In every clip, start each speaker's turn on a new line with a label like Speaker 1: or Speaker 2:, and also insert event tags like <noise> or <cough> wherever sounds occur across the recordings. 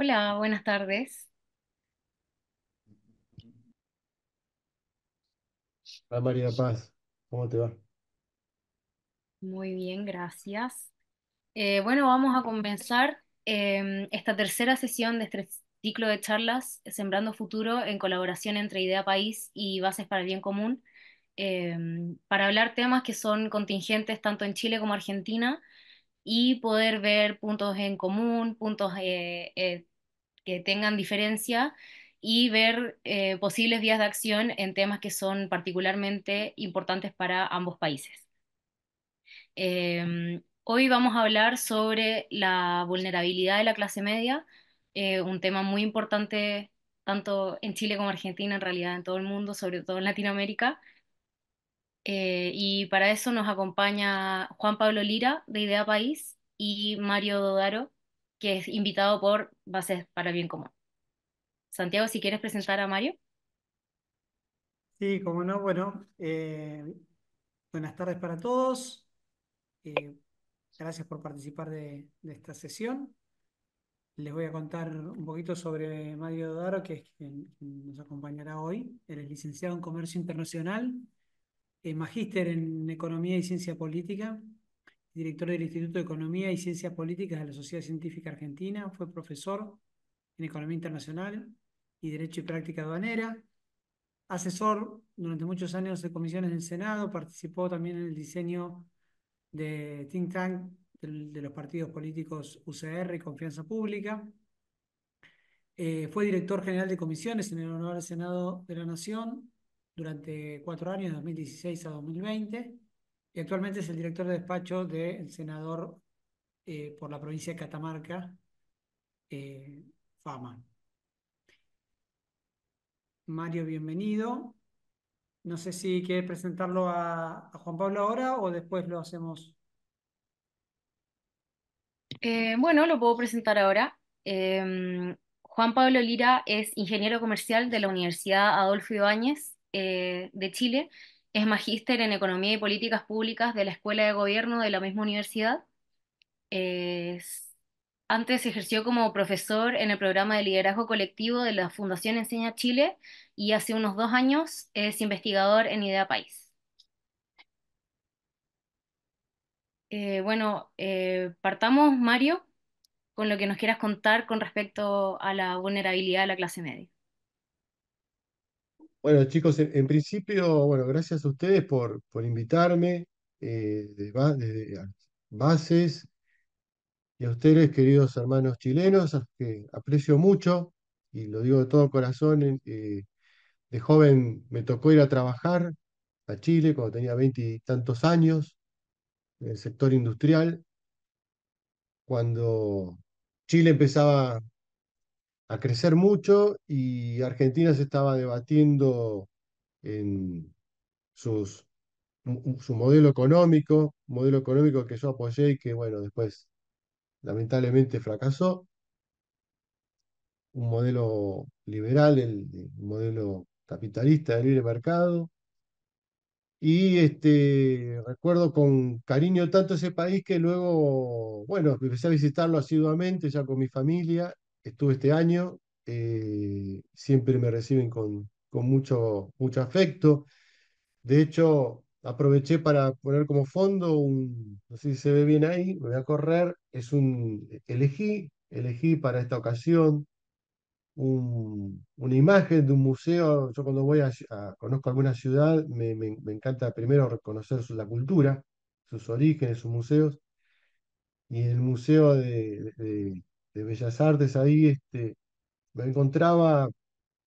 Speaker 1: Hola, buenas tardes.
Speaker 2: Hola María Paz, ¿cómo te va?
Speaker 1: Muy bien, gracias. Eh, bueno, vamos a comenzar em, esta tercera sesión de este ciclo de charlas Sembrando Futuro en colaboración entre Idea País y Bases para el Bien Común, em, para hablar temas que son contingentes tanto en Chile como Argentina y poder ver puntos en común, puntos eh, eh, que tengan diferencia y ver eh, posibles vías de acción en temas que son particularmente importantes para ambos países. Em, hoy vamos a hablar sobre la vulnerabilidad de la clase media, eh, un tema muy importante tanto en Chile como en Argentina, en realidad en todo el mundo, sobre todo en Latinoamérica. Eh, y para eso nos acompaña Juan Pablo Lira de Idea País y Mario Dodaro que es invitado por Bases para el Bien Común. Santiago, si quieres presentar a Mario.
Speaker 3: Sí, como no, bueno, eh, buenas tardes para todos. Eh, gracias por participar de, esta sesión. Les voy a contar un poquito sobre Mario Dodaro, que es quien, nos acompañará hoy. Él es licenciado en Comercio Internacional, eh, magíster en Economía y Ciencia Política, director del Instituto de Economía y Ciencias Políticas de la Sociedad Científica Argentina, fue profesor en Economía Internacional y Derecho y Práctica Aduanera, asesor durante muchos años de comisiones del Senado, participó también en el diseño de think tank de, los partidos políticos UCR y Confianza Pública. Eh, fue director general de comisiones en el Honorable Senado de la Nación durante cuatro años, de 2016 a 2020 y actualmente es el director de despacho del senador eh, por la provincia de Catamarca, eh, Fama. Mario, bienvenido. No sé si quiere presentarlo a, Juan Pablo ahora o después lo hacemos.
Speaker 1: Eh, bueno, lo puedo presentar ahora. Juan Pablo Lira es ingeniero comercial de la Universidad Adolfo Ibáñez de Chile es magíster en Economía y Políticas Públicas de la Escuela de Gobierno de la misma universidad. antes ejerció como profesor en el programa de liderazgo colectivo de la Fundación Enseña Chile y hace unos dos años es investigador en Idea País. Eh, bueno, eh, partamos, Mario, con lo que nos quieras contar con respecto a la vulnerabilidad de la clase media.
Speaker 2: Bueno, chicos, en, principio, bueno, gracias a ustedes por, por invitarme eh, de desde bases y a ustedes, queridos hermanos chilenos, que aprecio mucho y lo digo de todo corazón. Eh, de joven me tocó ir a trabajar a Chile cuando tenía veintitantos años en el sector industrial, cuando Chile empezaba a crecer mucho y Argentina se estaba debatiendo en sus, su modelo económico, modelo económico que yo apoyé y que, bueno, después lamentablemente fracasó. Un modelo liberal, el, modelo capitalista de libre mercado. Y este, recuerdo con cariño tanto ese país que luego, bueno, empecé a visitarlo asiduamente ya con mi familia estuve este año. Eh, siempre me reciben con, mucho, mucho afecto. De hecho, aproveché para poner como fondo un, no sé si se ve bien ahí, me voy a correr, es un, e, elegí, elegí para esta ocasión una imagen de un museo, yo cuando voy a, conozco alguna ciudad, me, encanta primero reconocer la cultura, sus orígenes, sus museos, y el museo de, de Bellas Artes, ahí este, me encontraba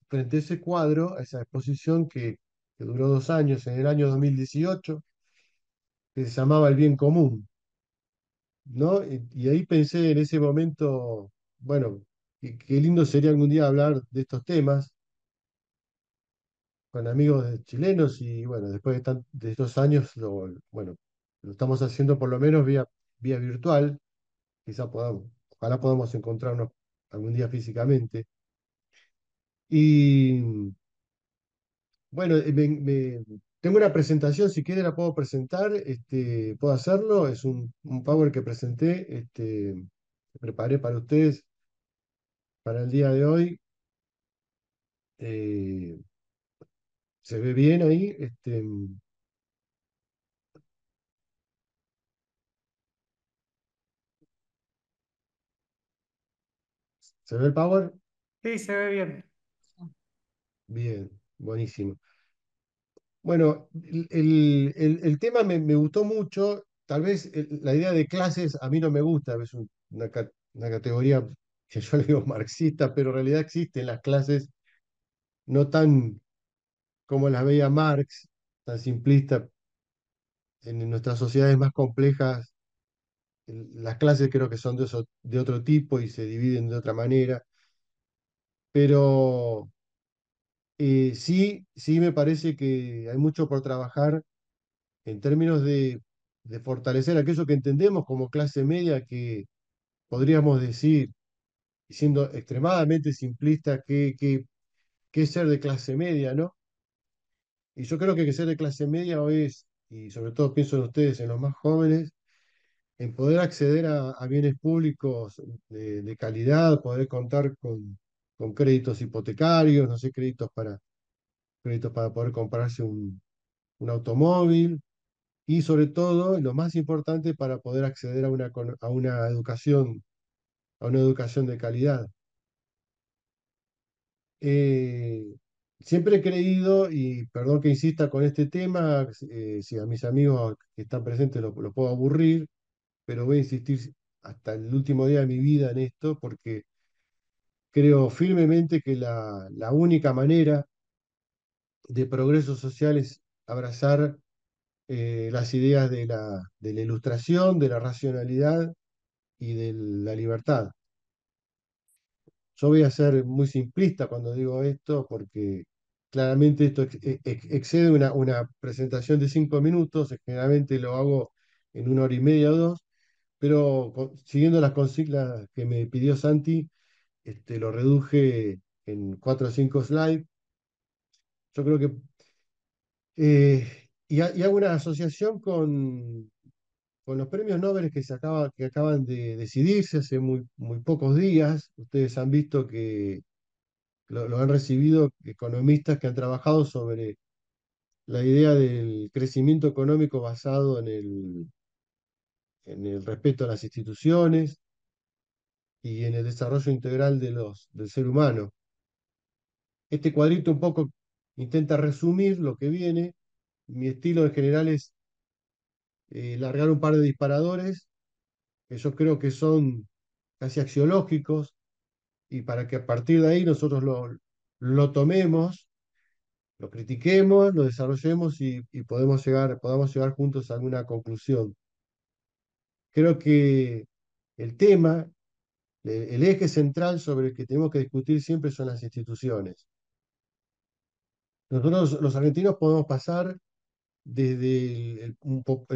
Speaker 2: frente a ese cuadro, a esa exposición que, duró dos años, en el año 2018, que se llamaba El Bien Común. ¿no? Y, ahí pensé en ese momento, bueno, qué lindo sería algún día hablar de estos temas con amigos chilenos y bueno, después de, de estos años, lo, bueno, lo estamos haciendo por lo menos vía, vía virtual, quizá podamos Ojalá podamos encontrarnos algún día físicamente. Y bueno, eh, tengo una presentación, si quiere la puedo presentar, este, puedo hacerlo, es un, power que presenté, este, preparé para ustedes para el día de hoy. Eh, ¿Se ve bien ahí? Este, ¿Se ve el power? Sí, se ve bien. Bien, buenísimo. Bueno, el, el, tema me, gustó mucho. Tal vez eh, la idea de clases a mí no me gusta, es una, una categoría que yo <laughs> le digo marxista, pero en realidad existen las clases no tan como las veía Marx, tan simplista, En nuestras sociedades más complejas las clases creo que son de, otro tipo y se dividen de otra manera, pero eh, sí, sí me parece que hay mucho por trabajar en términos de, fortalecer aquello que entendemos como clase media, que podríamos decir, siendo extremadamente simplista, que, es ser de clase media, ¿no? Y yo creo que ser de clase media hoy es, y sobre todo pienso en ustedes, en los más jóvenes, en poder acceder a, bienes públicos de, calidad, poder contar con, con créditos hipotecarios, no sé, créditos para, créditos para poder comprarse un, automóvil y sobre todo, lo más importante, para poder acceder a una, a una educación, a una educación de calidad. Eh, siempre he creído, y perdón que insista con este tema, eh, si a mis amigos que están presentes lo puedo aburrir, pero voy a insistir hasta el último día de mi vida en esto porque creo firmemente que la, única manera de progreso social es abrazar eh, las ideas de la, de la ilustración, de la racionalidad y de la libertad. Yo voy a ser muy simplista cuando digo esto porque claramente esto e, excede una, una presentación de cinco minutos, generalmente lo hago en una hora y media o dos, pero siguiendo las consignas que me pidió Santi, este, lo reduje en cuatro o cinco slides. Yo creo que... Eh, y, hago una asociación con, con los premios Nobel que, se acaba, que acaban de decidirse hace muy, muy pocos días. Ustedes han visto que lo han recibido economistas que han trabajado sobre la idea del crecimiento económico basado en el en el respeto a las instituciones y en el desarrollo integral de los, del ser humano. Este cuadrito un poco intenta resumir lo que viene. Mi estilo en general es eh, largar un par de disparadores que yo creo que son casi axiológicos y para que a partir de ahí nosotros lo, lo tomemos, lo critiquemos, lo desarrollemos y, podemos llegar, podamos llegar juntos a alguna conclusión. Creo que el tema, el eje central sobre el que tenemos que discutir siempre son las instituciones. Nosotros los argentinos podemos pasar desde el,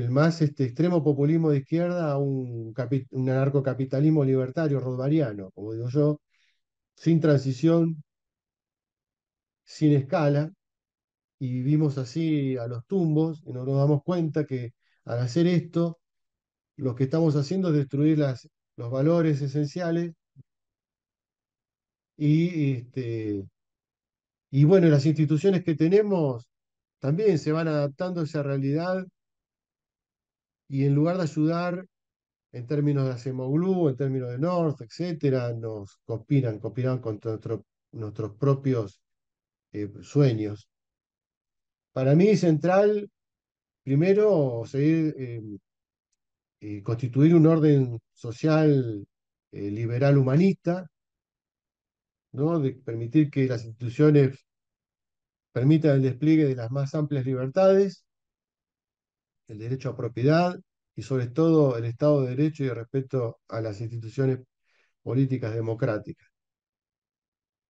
Speaker 2: más este, extremo populismo de izquierda a un, anarcocapitalismo libertario, rodvariano, como digo yo, sin transición, sin escala, y vivimos así a los tumbos, y no nos damos cuenta que al hacer esto lo que estamos haciendo es destruir las, los valores esenciales y, este, y bueno, las instituciones que tenemos también se van adaptando a esa realidad y en lugar de ayudar en términos de Acemoglu, en términos de North, etcétera, nos conspiran, conspiran contra nuestros propios eh, sueños. Para mí, central, primero, seguir eh, eh, constituir un orden social eh, liberal humanista, ¿no? de permitir que las instituciones permitan el despliegue de las más amplias libertades, el derecho a propiedad y sobre todo el Estado de Derecho y el respeto a las instituciones políticas democráticas.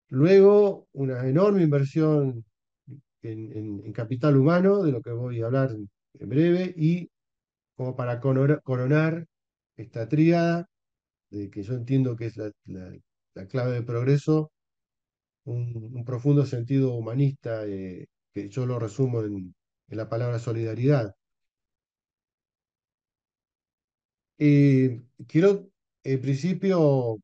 Speaker 2: Luego, una enorme inversión en, en, capital humano, de lo que voy a hablar en breve, y como para coronar esta tríada, de que yo entiendo que es la, clave de progreso, un, profundo sentido humanista eh, que yo lo resumo en, la palabra solidaridad. quiero, en principio,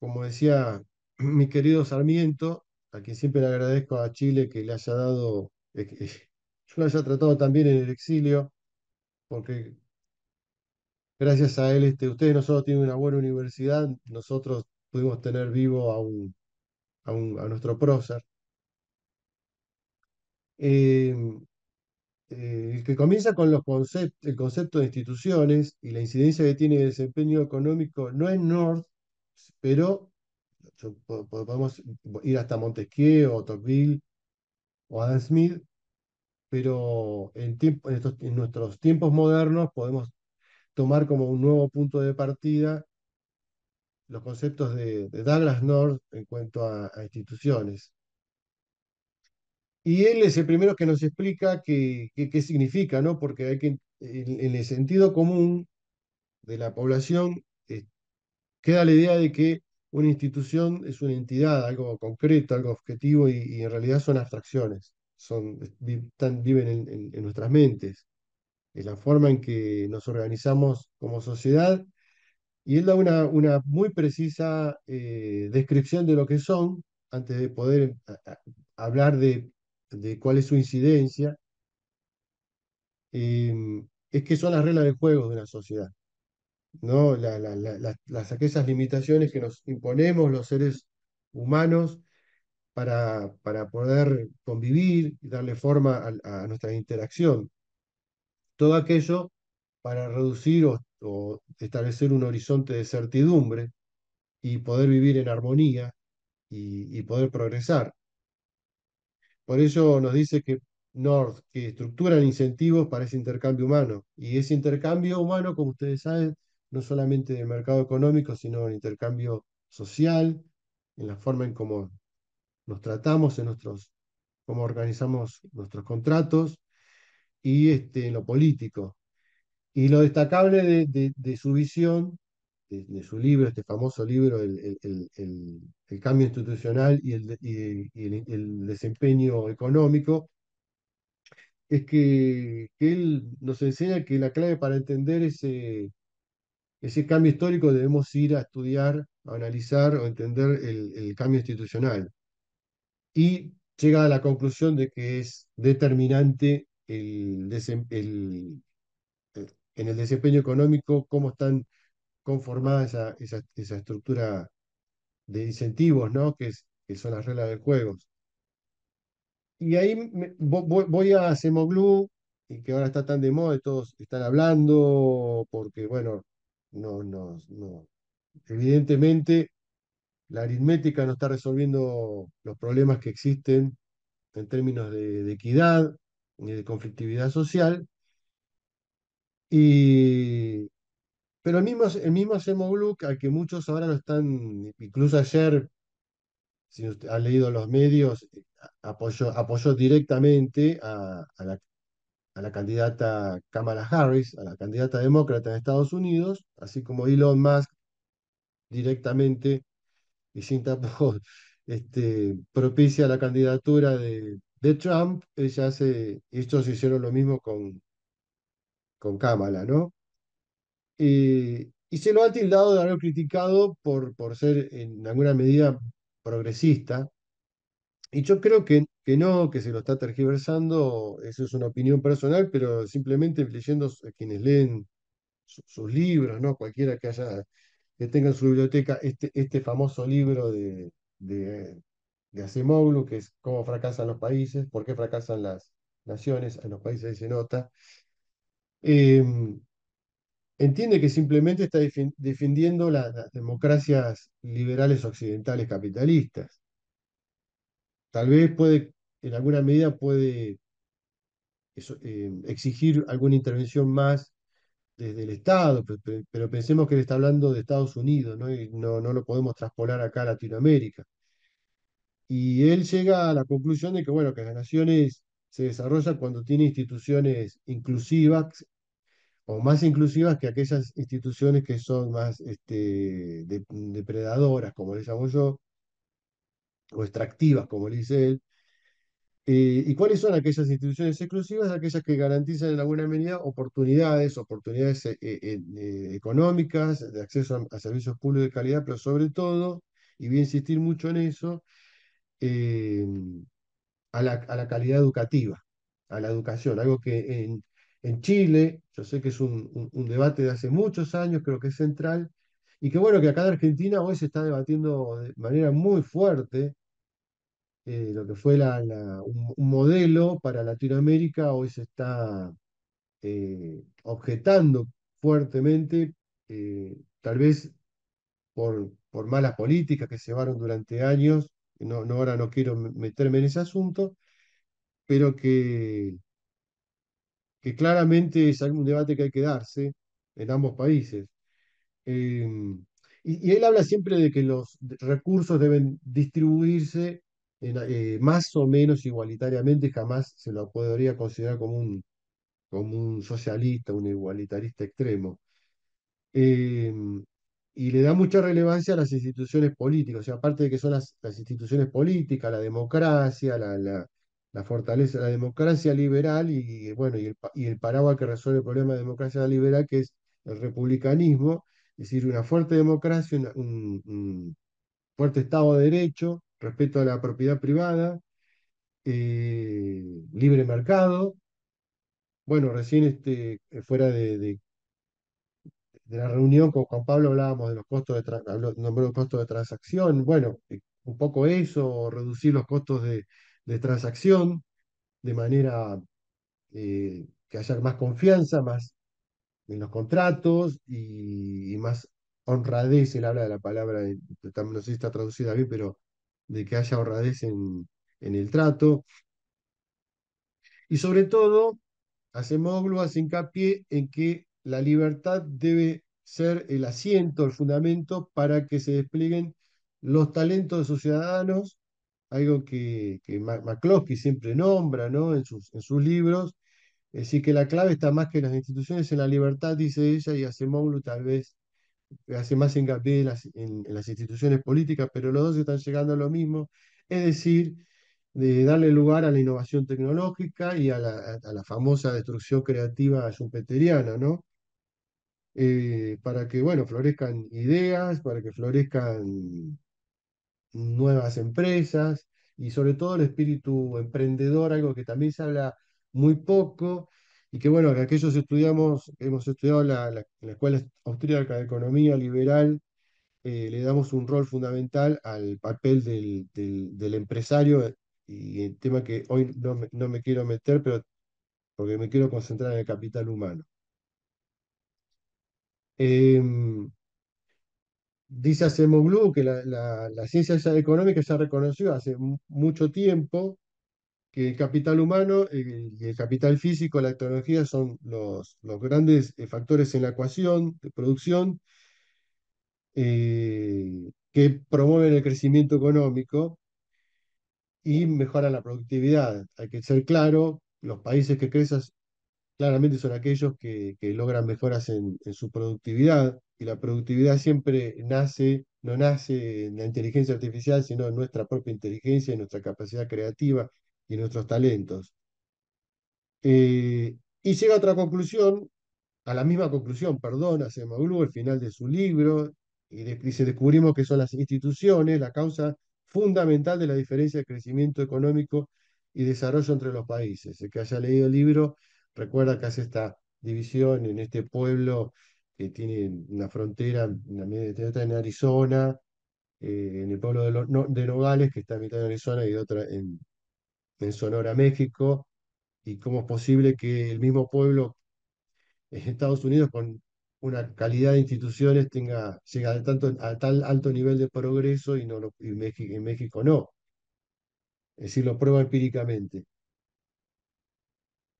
Speaker 2: como decía <clears throat> mi querido Sarmiento, a quien siempre le agradezco a Chile que le haya dado, eh, que yo <laughs> lo haya tratado también en el exilio, porque gracias a él, este, ustedes nosotros tiene tienen una buena universidad, nosotros pudimos tener vivo a, un, a, nuestro prócer. Em, eh, el que comienza con los el concepto de instituciones y la incidencia que tiene el desempeño económico no es North, pero podemos ir hasta Montesquieu o Tocqueville o Adam Smith, pero en, en nuestros tiempos modernos podemos tomar como un nuevo punto de partida los conceptos de, de Douglas North en cuanto a, instituciones. Y él es el primero que nos explica qué, significa, ¿no? Porque hay en, el sentido común de la población eh, queda la idea de que una institución es una entidad, algo concreto, algo objetivo, y, en realidad son abstracciones, son, viven en nuestras mentes es la forma en que nos organizamos como sociedad, y él da una, una muy precisa eh, descripción de lo que son antes de poder hablar de, cuál es su incidencia. Em, es que son las reglas de juego de una sociedad, ¿no? las, aquellas limitaciones que nos imponemos los seres humanos para, para poder convivir y darle forma a, a nuestra interacción todo aquello para reducir o, establecer un horizonte de certidumbre y poder vivir en armonía y, poder progresar. Por eso nos dice que North, que estructuran incentivos para ese intercambio humano. Y ese intercambio humano, como ustedes saben, no solamente del mercado económico, sino el intercambio social, en la forma en cómo nos tratamos, en nuestros, cómo organizamos nuestros contratos, y este, en lo político. Y lo destacable de, su visión, de, su libro, este famoso libro, El, cambio institucional y, el, desempeño económico, es que, él nos enseña que la clave para entender ese, ese cambio histórico debemos ir a estudiar, a analizar o entender el cambio institucional. Y llega a la conclusión de que es determinante el, eh, en el desempeño económico, cómo están conformadas esa, esa, estructura de incentivos, ¿no? Que, son las reglas del juego. Y ahí voy, a Semoglu, y que ahora está tan de moda, todos están hablando, porque, bueno, no, no, no. Evidentemente, la aritmética no está resolviendo los problemas que existen en términos de equidad, de conflictividad social. Y, pero el mismo, el mismo al que muchos ahora lo están, incluso ayer, si usted ha leído los medios, apoyó, directamente a, la, a la candidata Kamala Harris, a la candidata demócrata en Estados Unidos, así como Elon Musk directamente y sin tampoco <laughs> este, propicia la candidatura de, de Trump, ella hace, estos hicieron lo mismo con, con Kamala, ¿no? y se lo ha tildado de haber criticado por, por ser en alguna medida progresista. Y yo creo que, que no, que se lo está tergiversando, eso es una opinión personal, pero simplemente leyendo a quienes leen sus libros, ¿no? Cualquiera que haya, que tenga en su biblioteca este, este famoso libro de de Acemoglu, que es cómo fracasan los países, por qué fracasan las naciones, en los países se nota. Em, entiende que simplemente está defendiendo las, democracias liberales occidentales capitalistas. Tal vez puede, en alguna medida puede em, exigir alguna intervención más desde el Estado, pero, pensemos que él está hablando de Estados Unidos, ¿no? Y no, no lo podemos traspolar acá a Latinoamérica. Y él llega a la conclusión de que, bueno, que las naciones se desarrollan cuando tiene instituciones inclusivas o más inclusivas que aquellas instituciones que son más este, depredadoras, como le llamo yo, o extractivas, como le dice él. Eh, ¿Y cuáles son aquellas instituciones exclusivas? Aquellas que garantizan en alguna medida oportunidades, oportunidades eh, eh, económicas, de acceso a, a, servicios públicos de calidad, pero sobre todo, y voy a insistir mucho en eso, Em, a, la, a, la, calidad educativa, a la educación, algo que en, en Chile, yo sé que es un, debate de hace muchos años, creo que es central, y que bueno, que acá en Argentina hoy se está debatiendo de manera muy fuerte eh, lo que fue la, un, modelo para Latinoamérica, hoy se está eh, objetando fuertemente, eh, tal vez por, por malas políticas que se llevaron durante años no, ahora no quiero meterme en ese asunto, pero que, que claramente es algún debate que hay que darse en ambos países. Em, y, él habla siempre de que los recursos deben distribuirse eh, más o menos igualitariamente, jamás se lo podría considerar como un, como un socialista, un igualitarista extremo. Em, y le da mucha relevancia a las instituciones políticas, o sea, aparte de que son las, las instituciones políticas, la democracia, la, la, fortaleza la democracia liberal y, bueno, y el, y el paraguas que resuelve el problema de democracia liberal, que es el republicanismo, es decir, una fuerte democracia, un, fuerte Estado de Derecho, respeto a la propiedad privada, eh, libre mercado. Bueno, recién este, fuera de, de la reunión con Juan Pablo hablábamos de los costos de, costos de transacción, bueno, eh, un poco eso, reducir los costos de, transacción de manera eh, que haya más confianza, más en los contratos y, más honradez, él habla de la palabra, no sé si está traducida bien, pero de que haya honradez en, en el trato. Y sobre todo, hace hace hincapié en que la libertad debe ser el asiento, el fundamento para que se desplieguen los talentos de sus ciudadanos, algo que, que McCloskey siempre nombra ¿no? en, sus, en sus libros. Es eh, decir, que la clave está más que en las instituciones, en la libertad, dice ella, y hace Moulu tal vez eh, hace más hincapié en las, las instituciones políticas, pero los dos están llegando a lo mismo, es decir, de darle lugar a la innovación tecnológica y a la, a la famosa destrucción creativa schumpeteriana, ¿no? Eh, para que, bueno, florezcan ideas, para que florezcan nuevas empresas y sobre todo el espíritu emprendedor, algo que también se habla muy poco y que, bueno, que estudiamos, hemos estudiado la, la, Escuela Austríaca de Economía Liberal, eh, le damos un rol fundamental al papel del, empresario eh, y el tema que hoy no no me quiero meter, pero porque me quiero concentrar en el capital humano. Em, dice Acemoglu que la, ciencia económica ya reconoció hace mucho tiempo que el capital humano eh, y el capital físico, la tecnología, son los, grandes eh, factores en la ecuación de producción eh, que promueven el crecimiento económico y mejoran la productividad. Hay que ser claro, los países que crecen, claramente son aquellos que, logran mejoras en, su productividad, y la productividad siempre nace, no nace en la inteligencia artificial, sino en nuestra propia inteligencia, en nuestra capacidad creativa y en nuestros talentos. Eh, y llega a otra conclusión, a la misma conclusión, perdón, hace Maglú, al final de su libro, y dice, descubrimos que son las instituciones la causa fundamental de la diferencia de crecimiento económico y desarrollo entre los países. El que haya leído el libro Recuerda que hace esta división en este pueblo que tiene una frontera en Arizona, eh, en el pueblo de, Nogales, que está en mitad de Arizona y otra en, Sonora, México, y cómo es posible que el mismo pueblo en Estados Unidos con una calidad de instituciones tenga, llega a, tanto, a tal alto nivel de progreso y, no, México, en México no. Es decir, lo prueba empíricamente.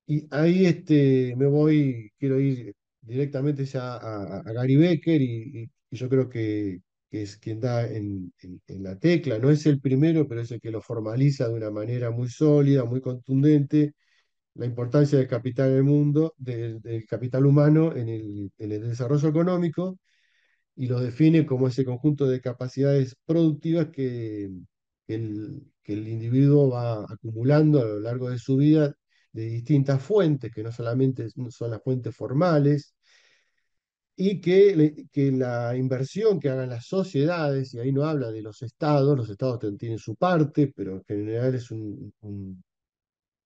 Speaker 2: Y ahí este, me voy, quiero ir directamente ya a, Gary Becker y, yo creo que, es quien da en, la tecla. No es el primero, pero es el que lo formaliza de una manera muy sólida, muy contundente, la importancia del capital en el mundo, del, capital humano en el, el desarrollo económico y lo define como ese conjunto de capacidades productivas que el, que el individuo va acumulando a lo largo de su vida de distintas fuentes, que no solamente son las fuentes formales, y que, que, la inversión que hagan las sociedades, y ahí no habla de los estados, los estados tienen su parte, pero en general es un,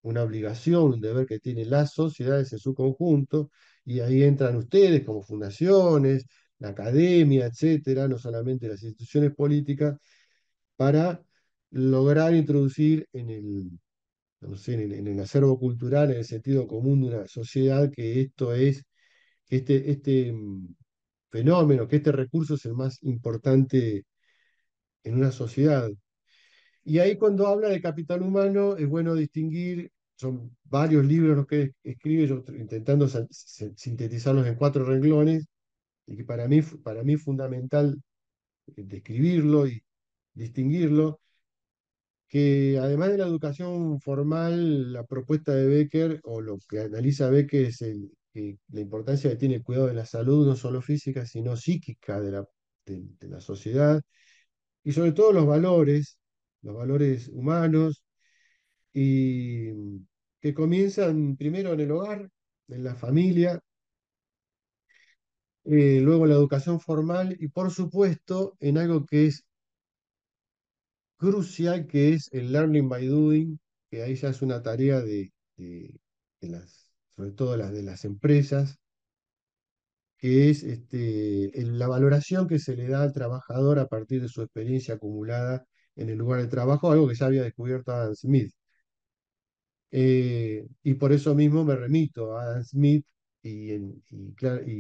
Speaker 2: una obligación, un deber que tienen las sociedades en su conjunto, y ahí entran ustedes como fundaciones, la academia, etcétera, no solamente las instituciones políticas, para lograr introducir en el, en, el acervo cultural, en el sentido común de una sociedad, que esto es, que este, este mm, fenómeno, que este recurso es el más importante en una sociedad. Y ahí cuando habla de capital humano es bueno distinguir, son varios libros los que escribe, yo intentando sintetizarlos en cuatro renglones, y que para mí, para mí es fundamental eh, describirlo y distinguirlo que además de la educación formal, la propuesta de Becker o lo que analiza Becker es el, la importancia que tiene el cuidado de la salud, no solo física, sino psíquica de la, la sociedad, y sobre todo los valores, los valores humanos, y mm, que comienzan primero en el hogar, en la familia, eh, luego la educación formal y por supuesto en algo que es crucial que es el learning by doing, que ahí ya es una tarea de, de, las, sobre todo las de las empresas, que es este, la valoración que se le da al trabajador a partir de su experiencia acumulada en el lugar de trabajo, algo que ya había descubierto Adam Smith. Eh, y por eso mismo me remito a Adam Smith y,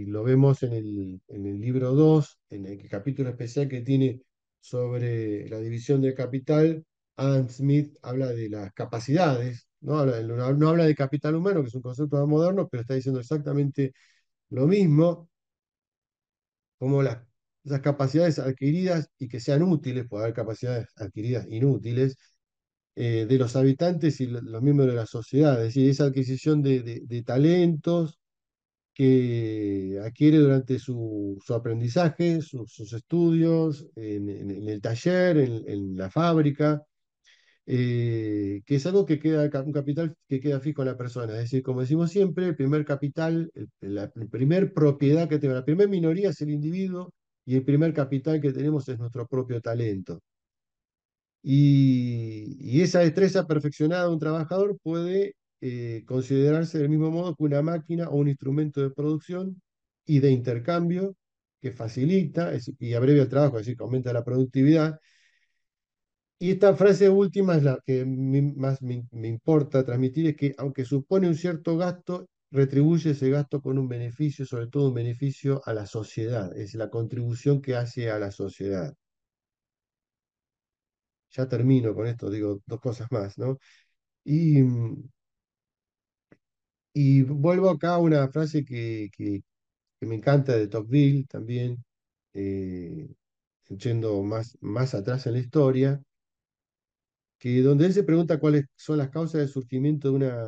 Speaker 2: lo vemos en el, en el libro 2, en el capítulo especial que tiene sobre la división del capital, Adam Smith habla de las capacidades, no habla, de, no, habla de capital humano, que es un concepto moderno, pero está diciendo exactamente lo mismo, como las, las capacidades adquiridas y que sean útiles, puede haber capacidades adquiridas inútiles, eh, de los habitantes y los miembros de la sociedad, es decir, esa adquisición de, de talentos, que adquiere durante su, aprendizaje, sus estudios, en, el taller, en, la fábrica, eh, que es algo que queda, un capital que queda fijo en la persona. Es decir, como decimos siempre, el primer capital, la primera primer propiedad que tenemos, la primera minoría es el individuo y el primer capital que tenemos es nuestro propio talento. Y, y esa destreza perfeccionada de un trabajador puede eh, considerarse del mismo modo que una máquina o un instrumento de producción y de intercambio que facilita y abrevia el trabajo, es decir, que aumenta la productividad. Y esta frase última es la que más me, importa transmitir, es que aunque supone un cierto gasto, retribuye ese gasto con un beneficio, sobre todo un beneficio a la sociedad, es la contribución que hace a la sociedad. Ya termino con esto, digo dos cosas más, ¿no? Y mm, y vuelvo acá a una frase que, que, me encanta de Tocqueville también, eh, yendo más, más atrás en la historia, que donde él se pregunta cuáles son las causas del surgimiento de una,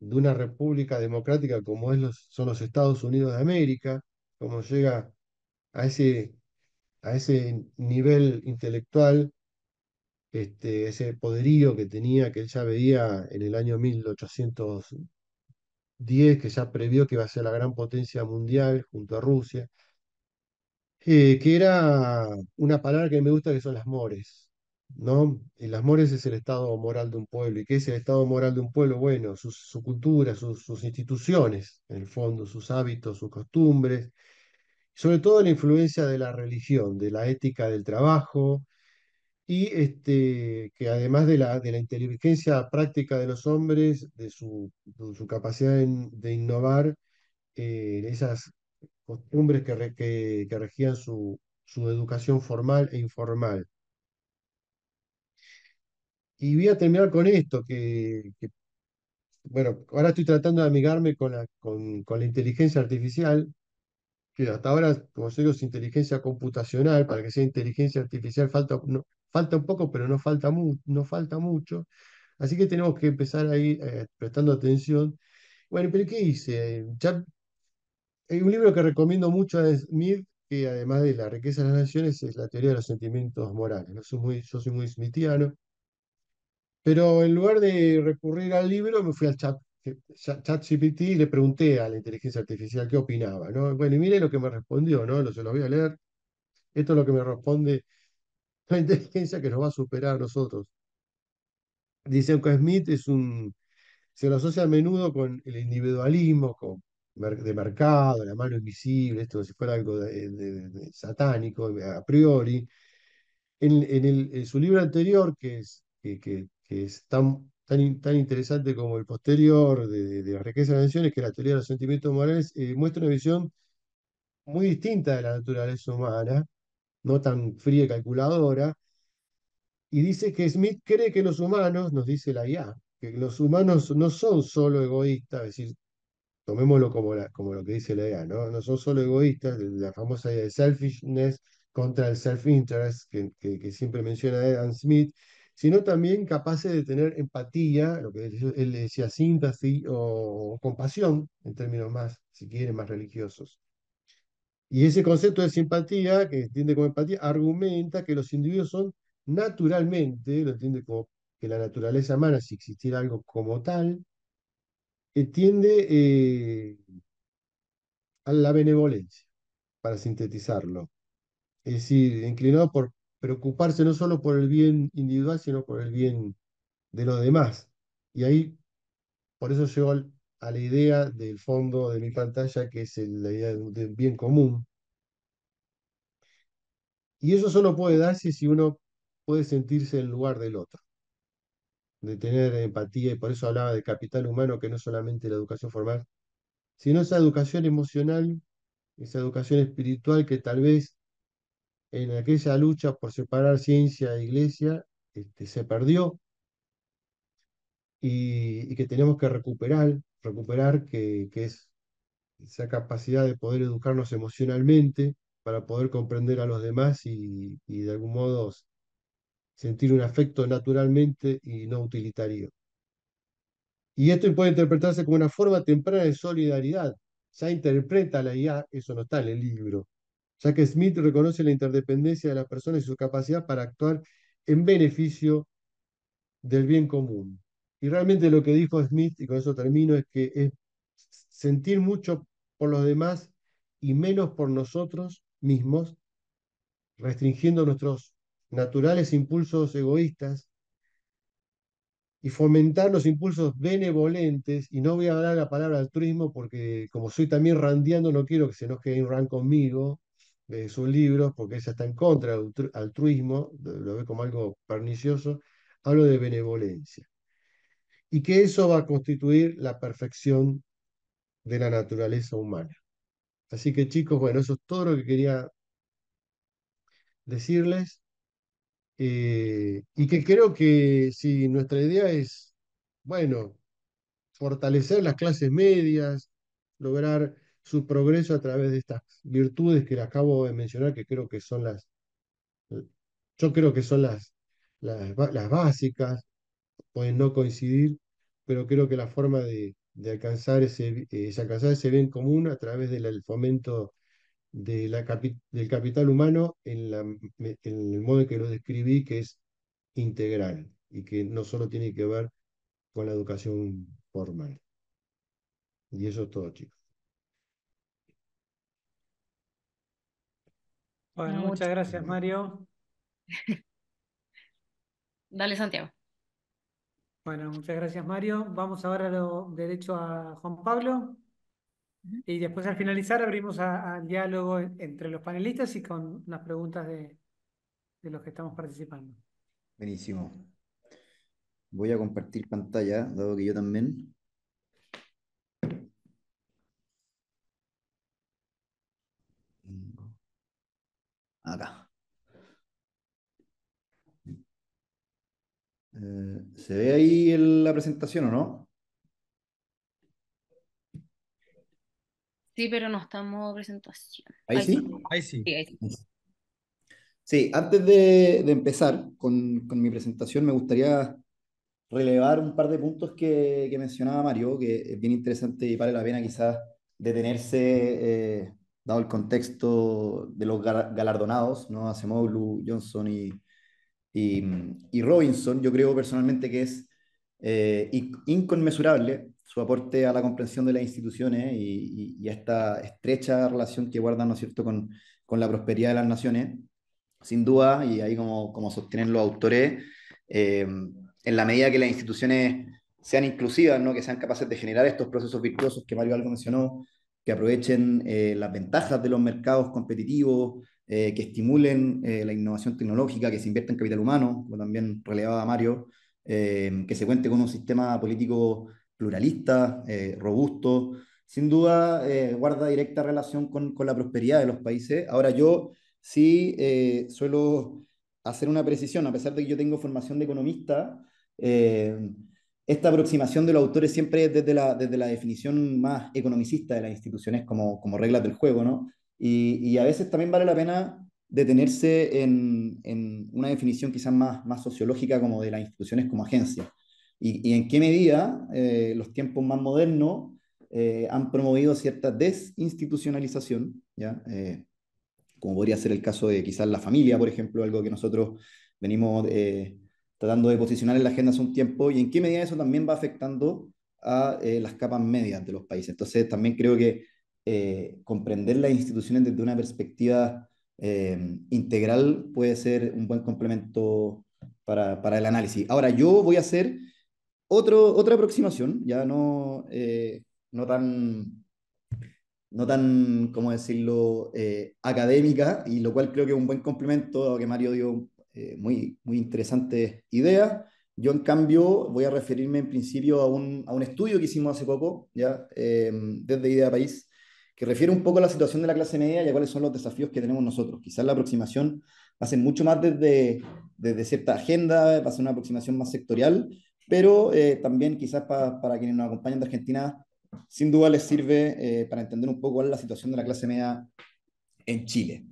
Speaker 2: de una república democrática como es los, son los Estados Unidos de América, cómo llega a ese, a ese nivel intelectual, este, ese poderío que tenía, que él ya veía en el año 1800, que ya previó que iba a ser la gran potencia mundial junto a Rusia, eh, que era una palabra que me gusta que son las mores. ¿no? las mores es el estado moral de un pueblo. ¿Y qué es el estado moral de un pueblo? Bueno, su, cultura, sus instituciones, en el fondo, sus hábitos, sus costumbres, sobre todo la influencia de la religión, de la ética del trabajo, y este, que además de la, de la inteligencia práctica de los hombres, de su, su capacidad de, innovar, eh, esas costumbres que, que, regían su, su educación formal e informal. Y voy a terminar con esto, que, bueno, ahora estoy tratando de amigarme con la, con, la inteligencia artificial, que hasta ahora, como se digo, es inteligencia computacional, para que sea inteligencia artificial falta, Falta un poco, pero no falta, no falta mucho. Así que tenemos que empezar ahí eh, prestando atención. Bueno, pero ¿qué hice? hay eh, un libro que recomiendo mucho a Smith, que además de la riqueza de las naciones, es la teoría de los sentimientos morales. ¿no? Soy muy, yo soy muy smithiano. Pero en lugar de recurrir al libro, me fui al chat, GPT y le pregunté a la inteligencia artificial qué opinaba. ¿no? Bueno, y mire lo que me respondió, ¿no? se lo voy a leer. Esto es lo que me responde la inteligencia que nos va a superar a nosotros. Dice que Smith es un, se lo asocia a menudo con el individualismo con, de mercado, la mano invisible, esto si fuera algo satánico eh, a priori. En, su libro anterior, que es, que, que, es tan, tan, tan, interesante como el posterior de, de la riqueza de las naciones, que es la teoría de los sentimientos morales, eh, muestra una visión muy distinta de la naturaleza humana, no tan fría y calculadora, y dice que Smith cree que los humanos, nos dice la IA, que los humanos no son solo egoístas, es decir, tomémoslo como, la, como lo que dice la IA, ¿no? no son solo egoístas, la famosa idea de selfishness contra el self-interest que, siempre menciona Adam Smith, sino también capaces de tener empatía, lo que él decía, sympathy o compasión, en términos más, si quieren, más religiosos. Y ese concepto de simpatía, que entiende como empatía, argumenta que los individuos son naturalmente, lo entiende como que la naturaleza humana, si existiera algo como tal, eh, tiende eh, a la benevolencia, para sintetizarlo. Es decir, inclinado por preocuparse no solo por el bien individual, sino por el bien de los demás. Y ahí, por eso llegó al a la idea del fondo de mi pantalla, que es la idea del bien común. Y eso solo puede darse si uno puede sentirse en lugar del otro, de tener empatía, y por eso hablaba de capital humano, que no solamente la educación formal, sino esa educación emocional, esa educación espiritual que tal vez en aquella lucha por separar ciencia e iglesia este, se perdió y que tenemos que recuperar recuperar, que, que es esa capacidad de poder educarnos emocionalmente para poder comprender a los demás y, y de algún modo sentir un afecto naturalmente y no utilitario. Y esto puede interpretarse como una forma temprana de solidaridad. Ya interpreta la idea, eso no está en el libro, ya que Smith reconoce la interdependencia de las personas y su capacidad para actuar en beneficio del bien común. Y realmente lo que dijo Smith, y con eso termino, es que es sentir mucho por los demás y menos por nosotros mismos, restringiendo nuestros naturales impulsos egoístas y fomentar los impulsos benevolentes, y no voy a hablar la palabra altruismo porque como soy también randeando, no quiero que se quede un Rand conmigo de sus libros, porque ella está en contra del altruismo, lo ve como algo pernicioso, hablo de benevolencia y que eso va a constituir la perfección de la naturaleza humana. Así que chicos, bueno, eso es todo lo que quería decirles. Eh, y que creo que si nuestra idea es, bueno, fortalecer las clases medias, lograr su progreso a través de estas virtudes que les acabo de mencionar, que creo que son las, yo creo que son las, las básicas, pueden no coincidir, pero creo que la forma de, alcanzar, ese, bien común a través del fomento del capital humano en, en el modo en que lo describí, que es integral y que no solo tiene que ver con la educación formal. Y eso es todo, chicos.
Speaker 3: Bueno, muchas gracias, Mario. <laughs> Dale, Santiago. Bueno, muchas gracias Mario. Vamos ahora a lo derecho a Juan Pablo. Y después al finalizar abrimos al diálogo entre los panelistas y con las preguntas de, de los que estamos participando.
Speaker 4: Buenísimo. Voy a compartir pantalla, dado que yo también. Acá. Eh, ¿Se ve ahí la presentación o no?
Speaker 1: Sí, pero no estamos en presentación. ¿Ahí, sí? sí? Ahí sí.
Speaker 4: sí, antes de, empezar con, mi presentación, me gustaría relevar un par de puntos que, mencionaba Mario, que es bien interesante y vale la pena quizás detenerse, eh, dado el contexto de los galardonados, ¿no? Blue, Johnson y, y, Robinson, yo creo personalmente que es eh, inconmensurable su aporte a la comprensión de las instituciones y, a esta estrecha relación que guardan, ¿no es cierto?, con, la prosperidad de las naciones. Sin duda, y ahí como, sostienen los autores, eh, en la medida que las instituciones sean inclusivas, ¿no? que sean capaces de generar estos procesos virtuosos que Mario algo mencionó, que aprovechen eh, las ventajas de los mercados competitivos, eh, que estimulen eh, la innovación tecnológica, que se invierta en capital humano, como también relevaba Mario, eh, que se cuente con un sistema político pluralista, robusto, sin duda guarda directa relación con, la prosperidad de los países. Ahora yo sí suelo hacer una precisión, a pesar de que yo tengo formación de economista, esta aproximación de los autores siempre es desde la, desde la definición más economicista de las instituciones como, como reglas del juego, ¿no? Y, a veces también vale la pena detenerse en, una definición quizás más, más sociológica como de las instituciones como agencias. Y, en qué medida eh, los tiempos más modernos eh, han promovido cierta desinstitucionalización, ¿ya? Eh, como podría ser el caso de quizás la familia, por ejemplo, algo que nosotros venimos tratando de posicionar en la agenda hace un tiempo, y en qué medida eso también va afectando a las capas medias de los países. Entonces, también creo que eh, comprender las instituciones desde una perspectiva eh, integral puede ser un buen complemento para, el análisis. Ahora, yo voy a hacer otra aproximación, ya no, eh, no tan no tan, ¿cómo decirlo?, académica, y lo cual creo que es un buen complemento, dado que Mario dio muy, muy interesantes ideas. Yo, en cambio, voy a referirme en principio a un, estudio que hicimos hace poco, ya, desde Idea País, que refiere un poco a la situación de la clase media y a cuáles son los desafíos que tenemos nosotros. Quizás la aproximación va a ser mucho más desde, cierta agenda, va a ser una aproximación más sectorial, pero eh, también quizás para quienes nos acompañan de Argentina, sin duda les sirve eh, para entender un poco cuál es la situación de la clase media en Chile.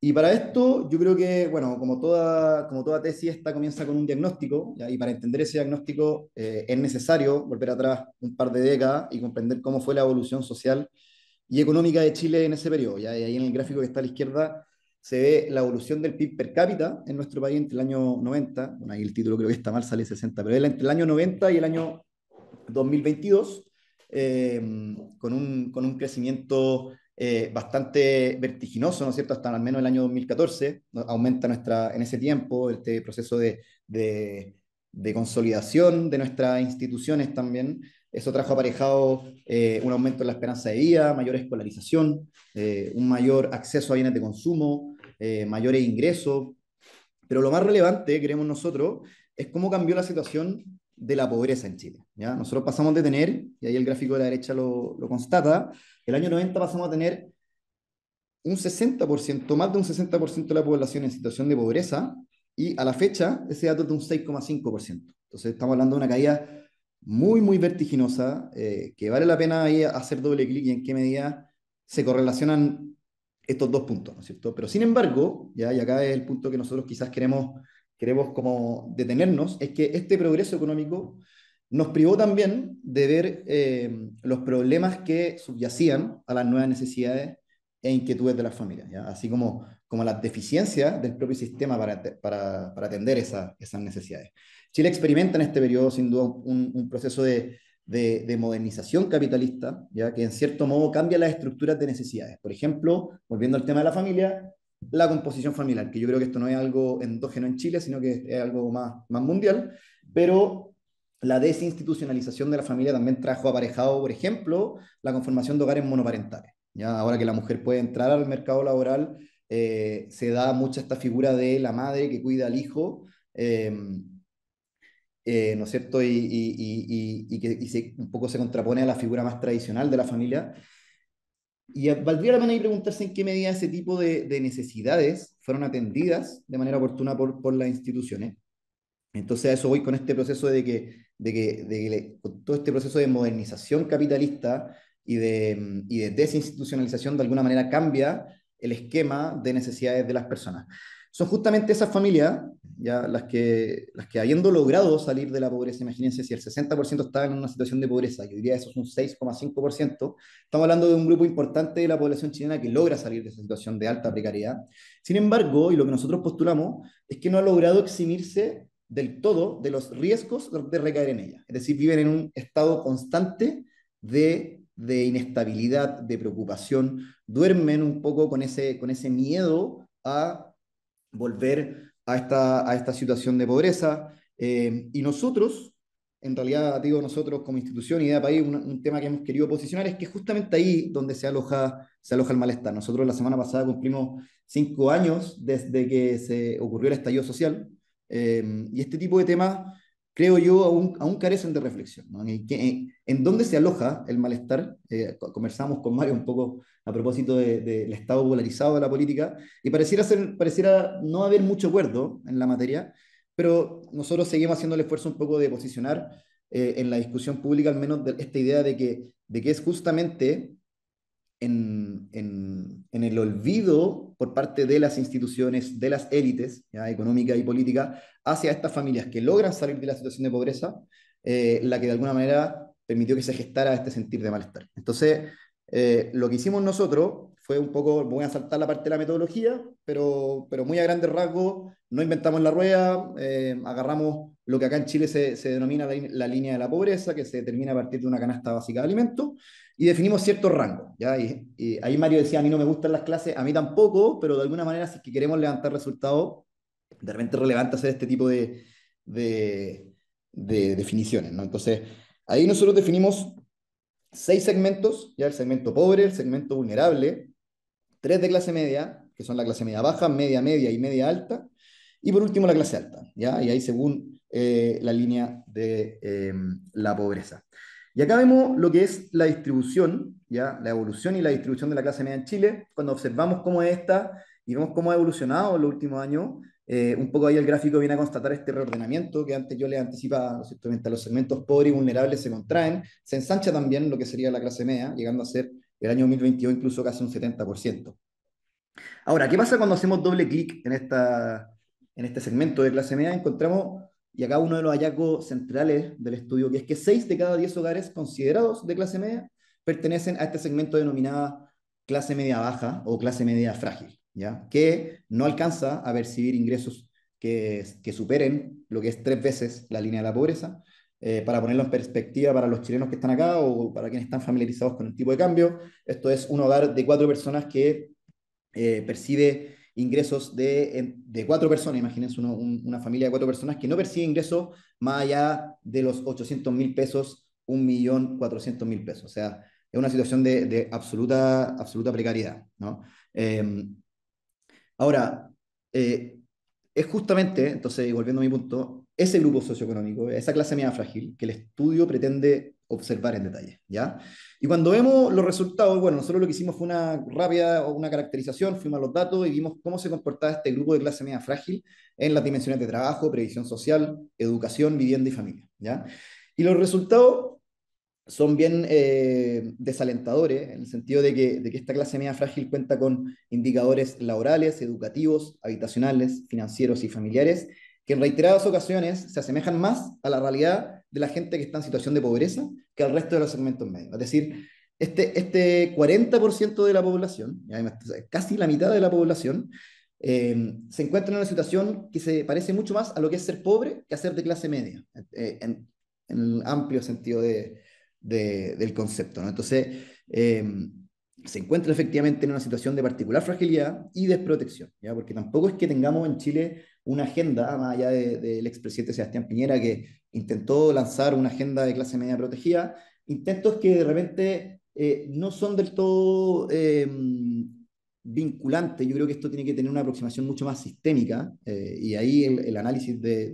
Speaker 4: Y para esto, yo creo que, bueno, como toda, como toda tesis, esta comienza con un diagnóstico, y para entender ese diagnóstico eh, es necesario volver atrás un par de décadas y comprender cómo fue la evolución social y económica de Chile en ese periodo. Ya ahí en el gráfico que está a la izquierda se ve la evolución del PIB per cápita en nuestro país entre el año 90, bueno, ahí el título creo que está mal, sale 60, pero entre el año 90 y el año 2022, eh, con, un, con, un, crecimiento eh, bastante vertiginoso, ¿no es cierto? Hasta al menos el año 2014, aumenta nuestra, en ese tiempo este proceso de, de, de consolidación de nuestras instituciones también. Eso trajo aparejado eh, un aumento en la esperanza de vida, mayor escolarización, eh, un mayor acceso a bienes de consumo, eh, mayores ingresos. Pero lo más relevante, creemos nosotros, es cómo cambió la situación de la pobreza en Chile. ¿ya? Nosotros pasamos de tener, y ahí el gráfico de la derecha lo, lo constata, el año 90 pasamos a tener un 60%, más de un 60% de la población en situación de pobreza, y a la fecha ese dato es de un 6,5%. Entonces estamos hablando de una caída muy, muy vertiginosa, eh, que vale la pena hacer doble clic y en qué medida se correlacionan estos dos puntos, ¿no es cierto? Pero sin embargo, ya, y acá es el punto que nosotros quizás queremos, queremos como detenernos, es que este progreso económico nos privó también de ver eh, los problemas que subyacían a las nuevas necesidades e inquietudes de las familias, así como, como las deficiencias del propio sistema para, para, para atender esas necesidades. Chile experimenta en este periodo, sin duda, un, proceso de, de, modernización capitalista, ya que en cierto modo cambia las estructuras de necesidades. Por ejemplo, volviendo al tema de la familia, la composición familiar, que yo creo que esto no es algo endógeno en Chile, sino que es algo más, más mundial, pero la desinstitucionalización de la familia también trajo aparejado, por ejemplo, la conformación de hogares monoparentales. Ya ahora que la mujer puede entrar al mercado laboral, eh, se da mucha esta figura de la madre que cuida al hijo. Eh, eh, ¿no cierto? Y, que un poco se contrapone a la figura más tradicional de la familia. Y valdría la pena ir preguntarse en qué medida ese tipo de, necesidades fueron atendidas de manera oportuna por, por las instituciones. Entonces a eso voy con este proceso de que, todo este proceso de modernización capitalista y de, y de desinstitucionalización de alguna manera cambia el esquema de necesidades de las personas. Son justamente esas familias, ya las que, las que habiendo logrado salir de la pobreza, imagínense si el 60% estaba en una situación de pobreza, yo diría eso es un 6,5%, estamos hablando de un grupo importante de la población chilena que logra salir de esa situación de alta precariedad. Sin embargo, y lo que nosotros postulamos es que no ha logrado eximirse del todo de los riesgos de recaer en ella. Es decir, viven en un estado constante de, de inestabilidad, de preocupación, duermen un poco con ese, con ese miedo a volver a esta, a esta situación de pobreza. Eh, y nosotros, en realidad digo nosotros como institución, Idea País, un, tema que hemos querido posicionar es que justamente ahí donde se aloja, se aloja el malestar. Nosotros la semana pasada cumplimos cinco años desde que se ocurrió el estallido social eh, y este tipo de temas creo yo, aún, carecen de reflexión. ¿En, en, dónde se aloja el malestar? Eh, conversamos con Mario un poco a propósito del estado polarizado de la política y pareciera, ser, pareciera no haber mucho acuerdo en la materia, pero nosotros seguimos haciendo el esfuerzo un poco de posicionar eh, en la discusión pública al menos de, esta idea de que, de que es justamente en, el olvido por parte de las instituciones, de las élites, económica y política, hacia estas familias que logran salir de la situación de pobreza, eh, la que de alguna manera permitió que se gestara este sentir de malestar. Entonces, eh, lo que hicimos nosotros fue un poco, voy a saltar la parte de la metodología, pero, pero muy a grandes rasgos, no inventamos la rueda, eh, agarramos lo que acá en Chile se, denomina la, la, línea de la pobreza, que se determina a partir de una canasta básica de alimentos, y definimos ciertos rangos. ¿ya? Y, ahí Mario decía, a mí no me gustan las clases, a mí tampoco, pero de alguna manera si que queremos levantar resultados, de repente es relevante hacer este tipo de, definiciones. ¿no? Entonces, ahí nosotros definimos seis segmentos, ya el segmento pobre, el segmento vulnerable, tres de clase media, que son la clase media baja, media media y media alta, y por último la clase alta, ¿ya? y ahí según eh, la línea de em, la pobreza. Y acá vemos lo que es la distribución, ¿ya? la evolución y la distribución de la clase media en Chile, cuando observamos cómo es esta y vemos cómo ha evolucionado en los últimos años. Eh, un poco ahí el gráfico viene a constatar este reordenamiento que antes yo les anticipaba, los segmentos pobres y vulnerables se contraen, se ensancha también lo que sería la clase media, llegando a ser el año 2022 incluso casi un 70%. Ahora, ¿qué pasa cuando hacemos doble clic en, esta, en este segmento de clase media? Encontramos y acá uno de los hallazgos centrales del estudio, que es que 6 de cada 10 hogares considerados de clase media pertenecen a este segmento denominado clase media baja o clase media frágil, ¿ya? que no alcanza a percibir ingresos que, superen lo que es tres veces la línea de la pobreza. Eh, para ponerlo en perspectiva para los chilenos que están acá o para quienes están familiarizados con el tipo de cambio, esto es un hogar de cuatro personas que eh, percibe ingresos em, de, cuatro personas, imagínense una familia de cuatro personas que no percibe ingresos más allá de los 800 mil pesos, 1.400.000 pesos. O sea, es una situación de, absoluta, absoluta precariedad. ¿no? Em, ahora, eh, es justamente, entonces, volviendo a mi punto, ese grupo socioeconómico, esa clase media frágil que el estudio pretende observar en detalle, ¿ya? Y cuando vemos los resultados, bueno, nosotros lo que hicimos fue una rápida una caracterización, fuimos a los datos y vimos cómo se comportaba este grupo de clase media frágil en las dimensiones de trabajo, previsión social, educación, vivienda y familia, ¿ya? Y los resultados son bien eh, desalentadores, en el sentido de que, de que esta clase media frágil cuenta con indicadores laborales, educativos, habitacionales, financieros y familiares, que en reiteradas ocasiones se asemejan más a la realidad de la gente que está en situación de pobreza que al resto de los segmentos medios. Es decir, este, este 40% de la población, casi la mitad de la población, eh, se encuentra en una situación que se parece mucho más a lo que es ser pobre que a ser de clase media, eh, en, el amplio sentido del concepto. Entonces, eh, se encuentra efectivamente en una situación de particular fragilidad y desprotección, ¿ya? porque tampoco es que tengamos en Chile una agenda, más allá del expresidente Sebastián Piñera, que intentó lanzar una agenda de clase media protegida, intentos que de repente eh, no son del todo em, vinculantes. Yo creo que esto tiene que tener una aproximación mucho más sistémica, eh, y ahí el, análisis de,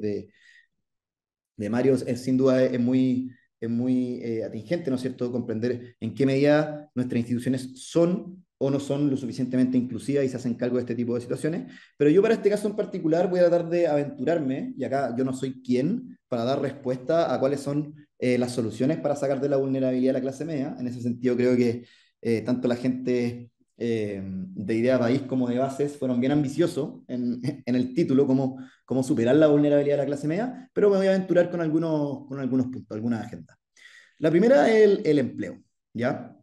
Speaker 4: de, Mario es, sin duda es muy es muy eh, atingente, ¿no es cierto?, comprender en qué medida nuestras instituciones son o no son lo suficientemente inclusivas y se hacen cargo de este tipo de situaciones. Pero yo para este caso en particular voy a tratar de aventurarme, y acá yo no soy quien, para dar respuesta a cuáles son eh, las soluciones para sacar de la vulnerabilidad a la clase media. En ese sentido creo que eh, tanto la gente eh, de Idea País como de Bases fueron bien ambiciosos <laughs> en, el título, como, como superar la vulnerabilidad de la clase media, pero me voy a aventurar con algunos, con algunos puntos, algunas agendas. La primera es el, el empleo, ¿ya?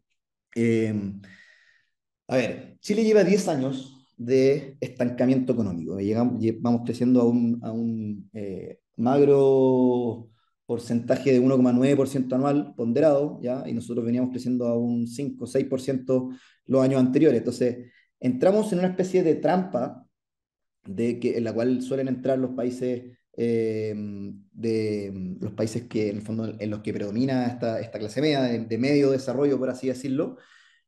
Speaker 4: A ver, Chile lleva 10 años de estancamiento económico. Llegamos, vamos creciendo a un, eh, magro porcentaje de 1,9% anual ponderado, ¿ya? y nosotros veníamos creciendo a un 5 6% los años anteriores. Entonces, entramos en una especie de trampa de que, en la cual suelen entrar los países, eh, de, los países que, en en los que predomina esta, clase media, de, de medio desarrollo, por así decirlo,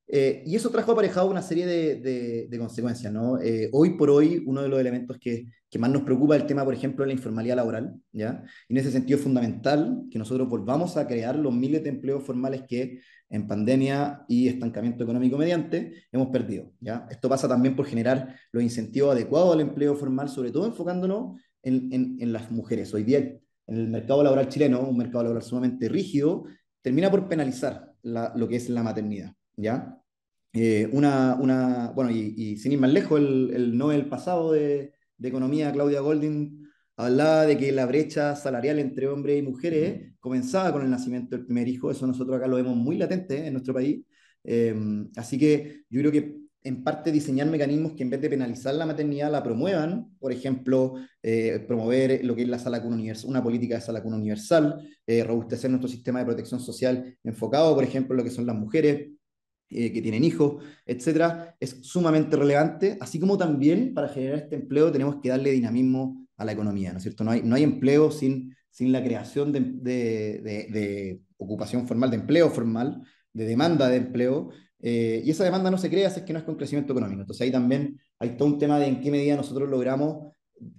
Speaker 4: eh, y eso trajo aparejado una serie de, consecuencias. Eh, hoy por hoy, uno de los elementos que, más nos preocupa es el tema, por ejemplo, de la informalidad laboral. ¿ya? Y en ese sentido es fundamental que nosotros volvamos a crear los miles de empleos formales que en pandemia y estancamiento económico mediante hemos perdido. ¿ya? Esto pasa también por generar los incentivos adecuados al empleo formal, sobre todo enfocándonos en, las mujeres. Hoy día en el mercado laboral chileno, un mercado laboral sumamente rígido, termina por penalizar lo que es la maternidad. ¿ya? Eh, una, una, bueno, y, sin ir más lejos, el, el Nobel pasado de, Economía, Claudia Golding hablaba de que la brecha salarial entre hombres y mujeres comenzaba con el nacimiento del primer hijo, eso nosotros acá lo vemos muy latente ¿eh? en nuestro país, em, así que yo creo que en parte diseñar mecanismos que en vez de penalizar la maternidad la promuevan, por ejemplo, eh, promover lo que es la sala cuna universal, una política de sala cuna universal, robustecer nuestro sistema de protección social enfocado, por ejemplo, en lo que son las mujeres, eh, que tienen hijos, etcétera, es sumamente relevante, así como también para generar este empleo tenemos que darle dinamismo a la economía, ¿no es cierto? No hay, no hay empleo sin, la creación de, ocupación formal, de empleo formal, de demanda de empleo, eh, y esa demanda no se crea si es que no es con crecimiento económico. Entonces ahí también hay todo un tema de en qué medida nosotros logramos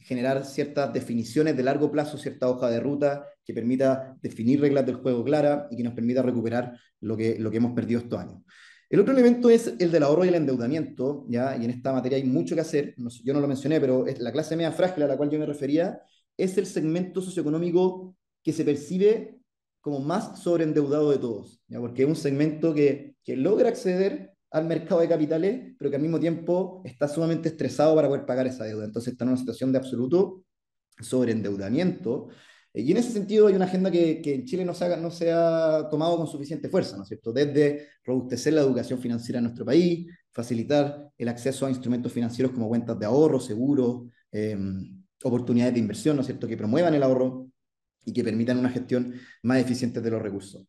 Speaker 4: generar ciertas definiciones de largo plazo, cierta hoja de ruta que permita definir reglas del juego clara y que nos permita recuperar lo que, lo que hemos perdido estos años. El otro elemento es el del ahorro y el endeudamiento, ¿ya? y en esta materia hay mucho que hacer, yo no lo mencioné, pero la clase media frágil a la cual yo me refería es el segmento socioeconómico que se percibe como más sobreendeudado de todos, ¿ya? porque es un segmento que, que logra acceder al mercado de capitales, pero que al mismo tiempo está sumamente estresado para poder pagar esa deuda. Entonces está en una situación de absoluto sobreendeudamiento eh, y en ese sentido hay una agenda que, en Chile no se, ha, tomado con suficiente fuerza, ¿no es cierto? Desde robustecer la educación financiera en nuestro país, facilitar el acceso a instrumentos financieros como cuentas de ahorro, seguros, em, oportunidades de inversión, ¿no es cierto?, que promuevan el ahorro y que permitan una gestión más eficiente de los recursos.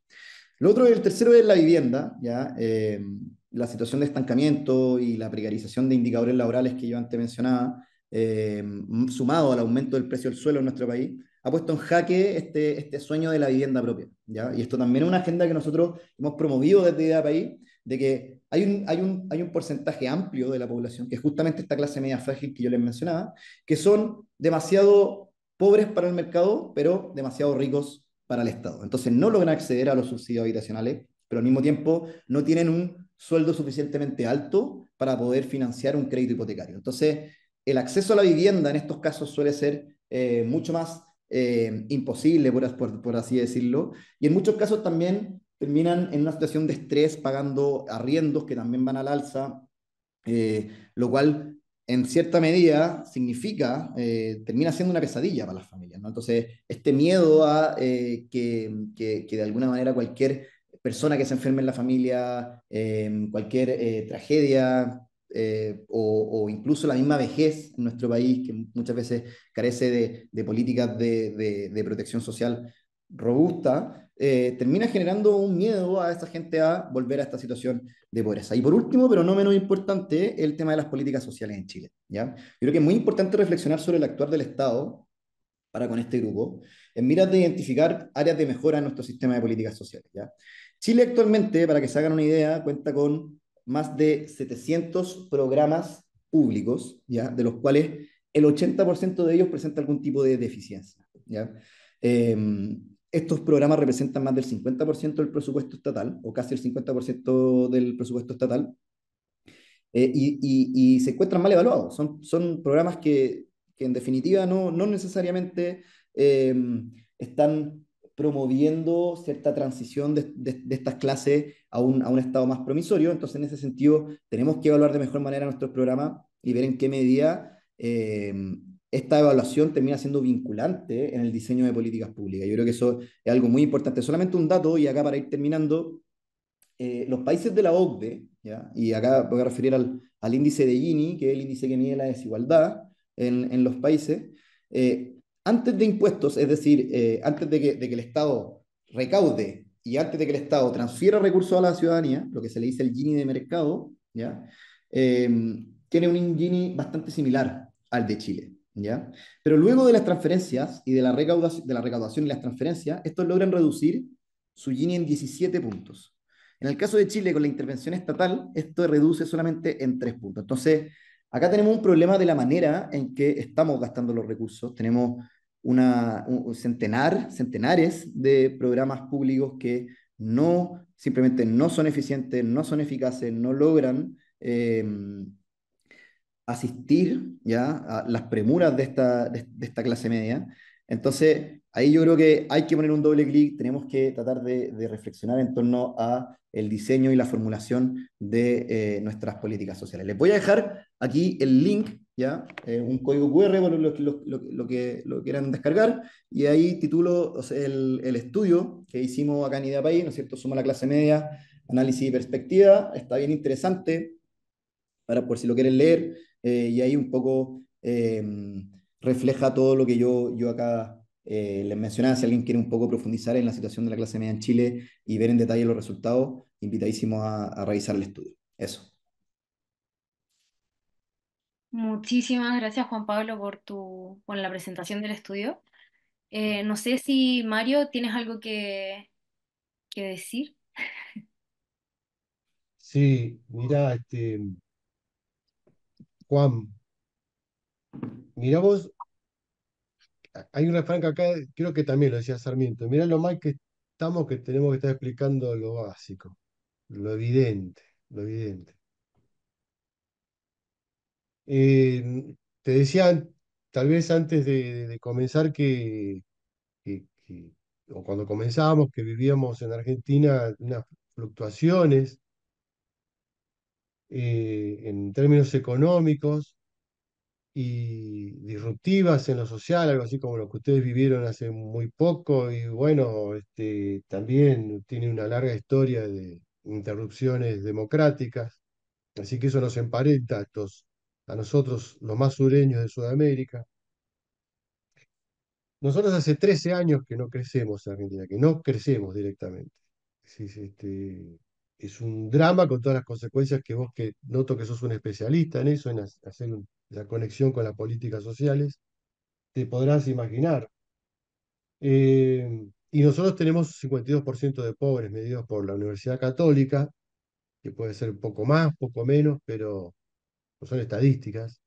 Speaker 4: Lo otro, y el tercero es la vivienda, ¿ya? Em, la situación de estancamiento y la precarización de indicadores laborales que yo antes mencionaba, em, sumado al aumento del precio del suelo en nuestro país, ha puesto en jaque este, este sueño de la vivienda propia. ¿ya? Y esto también es una agenda que nosotros hemos promovido desde Idea País, de que hay un, hay, un, hay un porcentaje amplio de la población, que es justamente esta clase media frágil que yo les mencionaba, que son demasiado pobres para el mercado, pero demasiado ricos para el Estado. Entonces no logran acceder a los subsidios habitacionales, pero al mismo tiempo no tienen un sueldo suficientemente alto para poder financiar un crédito hipotecario. Entonces, el acceso a la vivienda en estos casos suele ser eh, mucho más eh, imposible, por, así decirlo. Y en muchos casos también terminan en una situación de estrés pagando arriendos que también van al alza, eh, lo cual en cierta medida significa, eh, termina siendo una pesadilla para las familias. ¿no? Entonces, este miedo a que, de alguna manera cualquier persona que se enferme en la familia, cualquier tragedia eh, o, incluso la misma vejez en nuestro país, que muchas veces carece de, políticas de, protección social robusta, eh, termina generando un miedo a esa gente a volver a esta situación de pobreza. Y por último, pero no menos importante, el tema de las políticas sociales en Chile. ¿ya? Yo creo que es muy importante reflexionar sobre el actuar del Estado para con este grupo, en miras de identificar áreas de mejora en nuestro sistema de políticas sociales. ¿ya? Chile actualmente, para que se hagan una idea, cuenta con más de 700 programas públicos, ¿ya? de los cuales el 80% de ellos presenta algún tipo de deficiencia. Em, estos programas representan más del 50% del presupuesto estatal, o casi el 50% del presupuesto estatal, eh, y, se encuentran mal evaluados. Son, son programas que, en definitiva no, necesariamente em, están promoviendo cierta transición de, estas clases a un, a un, estado más promisorio. Entonces, en ese sentido, tenemos que evaluar de mejor manera nuestro programa y ver en qué medida em, esta evaluación termina siendo vinculante en el diseño de políticas públicas. Yo creo que eso es algo muy importante. Solamente un dato, y acá para ir terminando, eh, los países de la OCDE, y acá voy a referir al, índice de Gini, que es el índice que mide la desigualdad en, los países, eh, antes de impuestos, es decir, eh, antes de que, el Estado recaude y antes de que el Estado transfiera recursos a la ciudadanía, lo que se le dice el Gini de mercado, ¿ya? Em, tiene un Gini bastante similar al de Chile. ¿ya? Pero luego de las transferencias y de la, recaudación, de la recaudación y las transferencias, estos logran reducir su Gini en 17 puntos. En el caso de Chile, con la intervención estatal, esto reduce solamente en 3 puntos. Entonces, acá tenemos un problema de la manera en que estamos gastando los recursos. Tenemos una, un centenar, centenares de programas públicos que no, simplemente no son eficientes, no son eficaces, no logran em, asistir ¿ya? a las premuras de esta, de, esta clase media. Entonces, ahí yo creo que hay que poner un doble clic, tenemos que tratar de, reflexionar en torno a el diseño y la formulación de eh, nuestras políticas sociales. Les voy a dejar aquí el link ¿ya? un código QR, bueno, lo, lo, lo, que, lo quieran descargar, y ahí titulo el, estudio que hicimos acá en Idea País, ¿no es cierto? Suma la clase media, análisis y perspectiva, está bien interesante, para por si lo quieren leer, eh, y ahí un poco em, refleja todo lo que yo, yo acá eh, les mencionaba, si alguien quiere un poco profundizar en la situación de la clase media en Chile y ver en detalle los resultados, invitadísimo a, a revisar el estudio. Eso.
Speaker 1: Muchísimas gracias, Juan Pablo, por tu, la presentación del estudio. Eh, no sé si, Mario, tienes algo que, decir.
Speaker 2: Sí, mira, este, Juan, mira vos, hay un refrán que acá creo que también lo decía Sarmiento, mira lo mal que estamos que tenemos que estar explicando lo básico, lo evidente, lo evidente. Eh, te decía, tal vez antes de, comenzar, que, o cuando comenzamos que vivíamos en Argentina unas fluctuaciones eh, en términos económicos y disruptivas en lo social, algo así como lo que ustedes vivieron hace muy poco, y bueno, este, también tiene una larga historia de interrupciones democráticas, así que eso nos emparenta a estos a nosotros los más sureños de Sudamérica. Nosotros hace 13 años que no crecemos en Argentina, que no crecemos directamente. Es, este, es un drama con todas las consecuencias que vos que noto que sos un especialista en eso, en hacer la conexión con las políticas sociales, te podrás imaginar. Eh, y nosotros tenemos 52% de pobres medidos por la Universidad Católica, que puede ser poco más, poco menos, pero son estadísticas,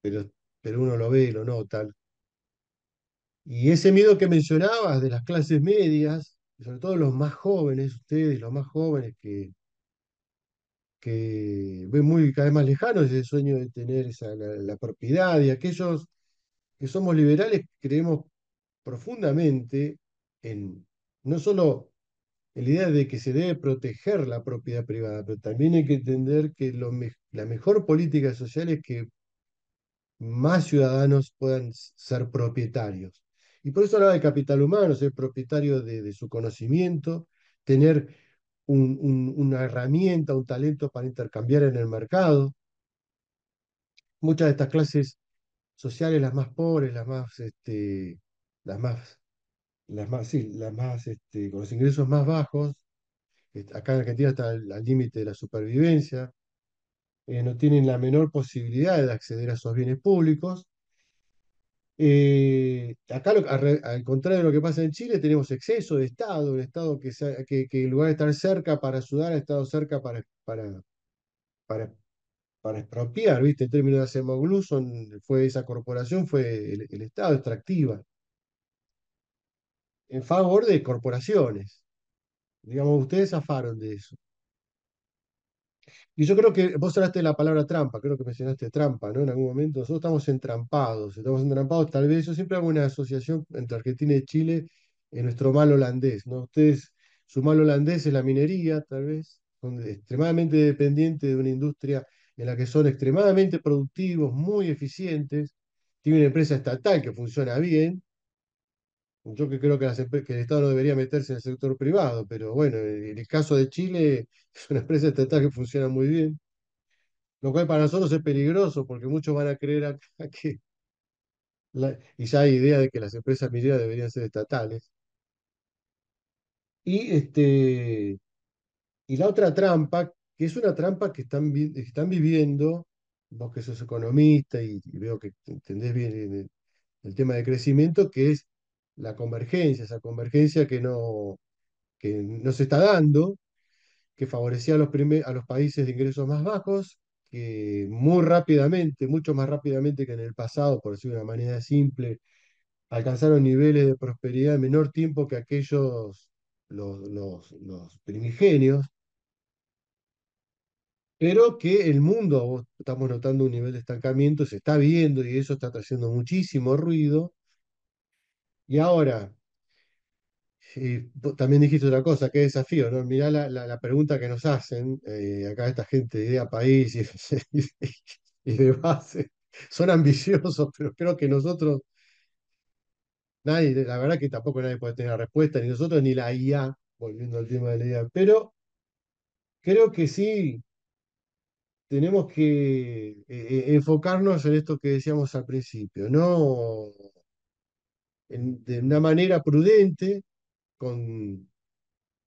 Speaker 2: pero, pero uno lo ve y lo nota. Y ese miedo que mencionabas de las clases medias, sobre todo los más jóvenes, ustedes, los más jóvenes que, que ven muy cada vez más lejano ese sueño de tener esa, la, la propiedad y aquellos que somos liberales creemos profundamente en no solo la idea de que se debe proteger la propiedad privada, pero también hay que entender que la mejor política social es que más ciudadanos puedan ser propietarios. Y por eso hablaba de capital humano, ser propietario de, su conocimiento, tener una herramienta, un talento para intercambiar en el mercado. Muchas de estas clases sociales, las más pobres, las más, este, las más más, sí, las más, este, con los ingresos más bajos, acá en Argentina está al límite de la supervivencia, eh, no tienen la menor posibilidad de acceder a esos bienes públicos. Eh, acá, al, contrario de lo que pasa en Chile, tenemos exceso de Estado, un Estado que, que, que en lugar de estar cerca para ayudar, ha estado cerca para, para, para, para expropiar, ¿viste? En términos de hacer fue esa corporación, fue el, el Estado extractiva en favor de corporaciones. Digamos, ustedes afaron de eso. Y yo creo que vos hablaste de la palabra trampa, creo que mencionaste trampa, ¿no? En algún momento nosotros estamos entrampados, estamos entrampados, tal vez yo siempre hago una asociación entre Argentina y Chile en nuestro mal holandés, ¿no? Ustedes, su mal holandés es la minería, tal vez, donde extremadamente dependiente de una industria en la que son extremadamente productivos, muy eficientes, Tienen una empresa estatal que funciona bien, yo que creo que, el Estado no debería meterse en el sector privado, pero bueno, eh, en el caso de Chile <laughs> es una empresa estatal que funciona muy bien, lo cual para nosotros es peligroso porque muchos van a creer acá <laughs> que y ya hay idea de que las empresas mineras deberían ser estatales. Y, este, y la otra trampa, que es una trampa que están, están viviendo, vos que sos economista y, veo que entendés bien el tema de crecimiento, que es la convergencia, esa convergencia que no, que se está dando, que favorecía a los, a los países de ingresos más bajos, que muy rápidamente, mucho más rápidamente que en el pasado, por decirlo de una manera simple, alcanzaron niveles de prosperidad en menor tiempo que aquellos, los, los, los primigenios, pero que el mundo, estamos notando un nivel de estancamiento, se está viendo y eso está trayendo muchísimo ruido, y ahora, eh, también dijiste otra cosa, qué desafío, ¿no? Mirá la, pregunta que nos hacen eh, acá esta gente de Idea País <laughs> y, de base. Son ambiciosos, pero creo que nosotros, nadie, la verdad que tampoco nadie puede tener la respuesta, ni nosotros ni la IA, volviendo al tema de la IA, pero creo que sí tenemos que eh, enfocarnos en esto que decíamos al principio, no de una manera prudente, con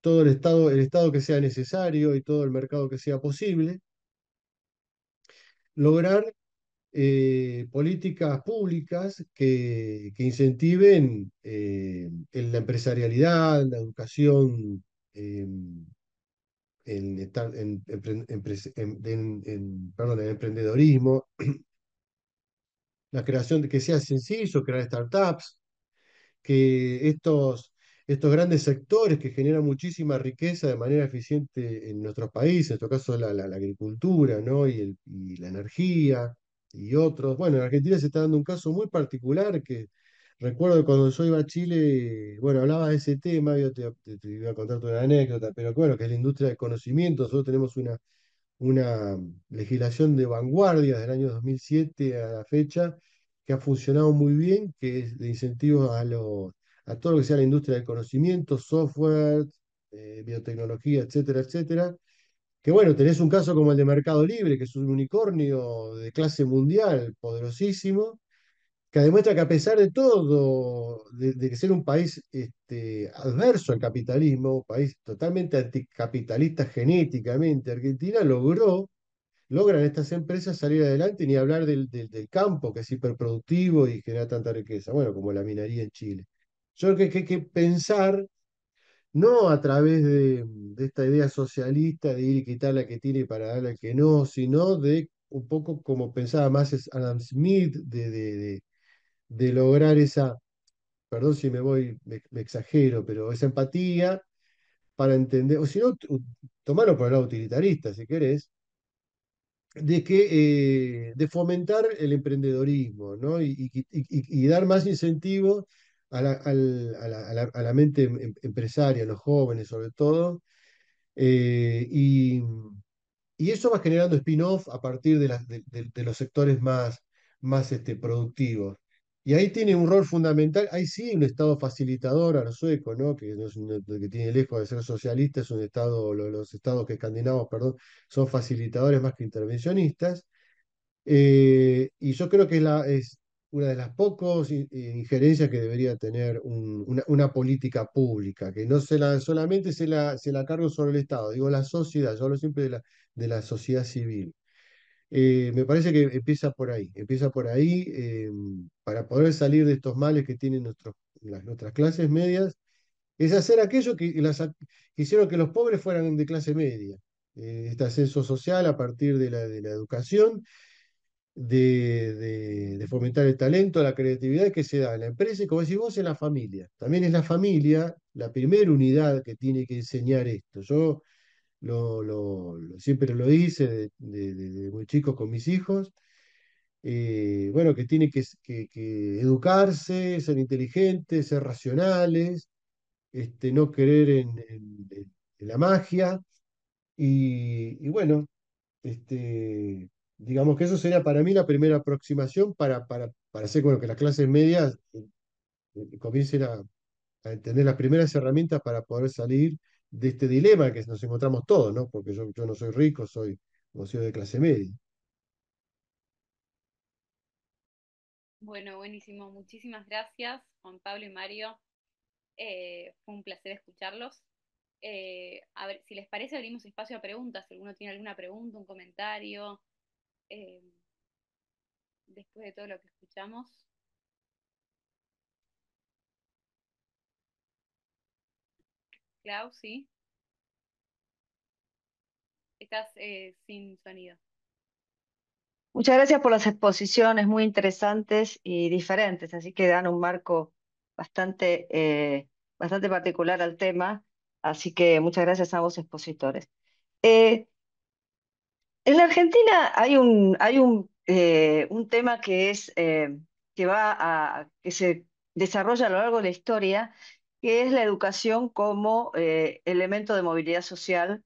Speaker 2: todo el estado, el estado que sea necesario y todo el mercado que sea posible, lograr eh, políticas públicas que, que incentiven eh, la empresarialidad, la educación, en, el emprendedorismo, <clears throat> la creación que sea sencillo crear startups, que estos, estos grandes sectores que generan muchísima riqueza de manera eficiente en nuestros países, en este caso la, agricultura y, la energía y otros. Bueno, en Argentina se está dando un caso muy particular que recuerdo cuando yo iba a Chile, bueno, hablaba de ese tema, yo te, iba a contar una anécdota, pero bueno, que es la industria del conocimiento, nosotros tenemos una, una legislación de vanguardia del año 2007 a la fecha que ha funcionado muy bien, que es de incentivos a, a todo lo que sea la industria del conocimiento, software, eh, biotecnología, etcétera, etcétera. Que bueno, tenés un caso como el de Mercado Libre, que es un unicornio de clase mundial, poderosísimo, que demuestra que a pesar de todo, de, ser un país este, adverso al capitalismo, un país totalmente anticapitalista genéticamente, Argentina logró logran estas empresas salir adelante, ni hablar del, del, campo que es hiperproductivo y genera tanta riqueza, bueno, como la minería en Chile. Yo creo que, hay que pensar, no a través de, esta idea socialista de ir y quitar la que tiene para dar la que no, sino de un poco como pensaba más Adam Smith, de, de, de, lograr esa, perdón si me voy, me, me exagero, pero esa empatía para entender, o si no, tomarlo por el lado utilitarista, si querés, de, que, eh, de fomentar el emprendedorismo y, dar más incentivo a la, mente em, em, empresaria, a los jóvenes sobre todo. Eh, y, eso va generando spin-off a partir de, de, los sectores más, más este, productivos. Y ahí tiene un rol fundamental, ahí sí un Estado facilitador a sueco, ¿no? que, que tiene lejos de ser socialista, es un Estado, los, Estados que escandinavos, perdón, son facilitadores más que intervencionistas. Eh, y yo creo que es, una de las pocas injerencias que debería tener una, política pública, que no se la, solamente se la, se la cargo sobre el Estado, digo la sociedad, yo hablo siempre de la, de la sociedad civil. Eh, me parece que empieza por ahí, empieza por ahí em, para poder salir de estos males que tienen nuestros, las, nuestras clases medias, es hacer aquello que, las, hicieron que los pobres fueran de clase media, eh, este ascenso social a partir de la, de la educación, de, fomentar el talento, la creatividad que se da en la empresa y, como decís vos, en la familia. También es la familia la primera unidad que tiene que enseñar esto. Yo lo, siempre lo hice de, muy chico con mis hijos. Eh, bueno, que tiene que, educarse, ser inteligentes, ser racionales, este, no creer en, la magia. Y, bueno, este, digamos que eso sería para mí la primera aproximación para, para, para hacer que las clases medias eh, eh, comiencen a, a entender las primeras herramientas para poder salir de este dilema que nos encontramos todos, ¿no? Porque yo, no soy rico, soy de clase media.
Speaker 1: Bueno, buenísimo. Muchísimas gracias, Juan Pablo y Mario. Eh, fue un placer escucharlos. Eh, a ver, si les parece, abrimos espacio a preguntas. Si alguno tiene alguna pregunta, un comentario, eh, después de todo lo que escuchamos. Estás eh, sin sonido.
Speaker 5: Muchas gracias por las exposiciones muy interesantes y diferentes, así que dan un marco bastante, eh, bastante particular al tema, así que muchas gracias a vos, expositores. Eh, en la Argentina hay un, hay un, un tema que, es, que, va a, que se desarrolla a lo largo de la historia, que es la educación como eh, elemento de movilidad social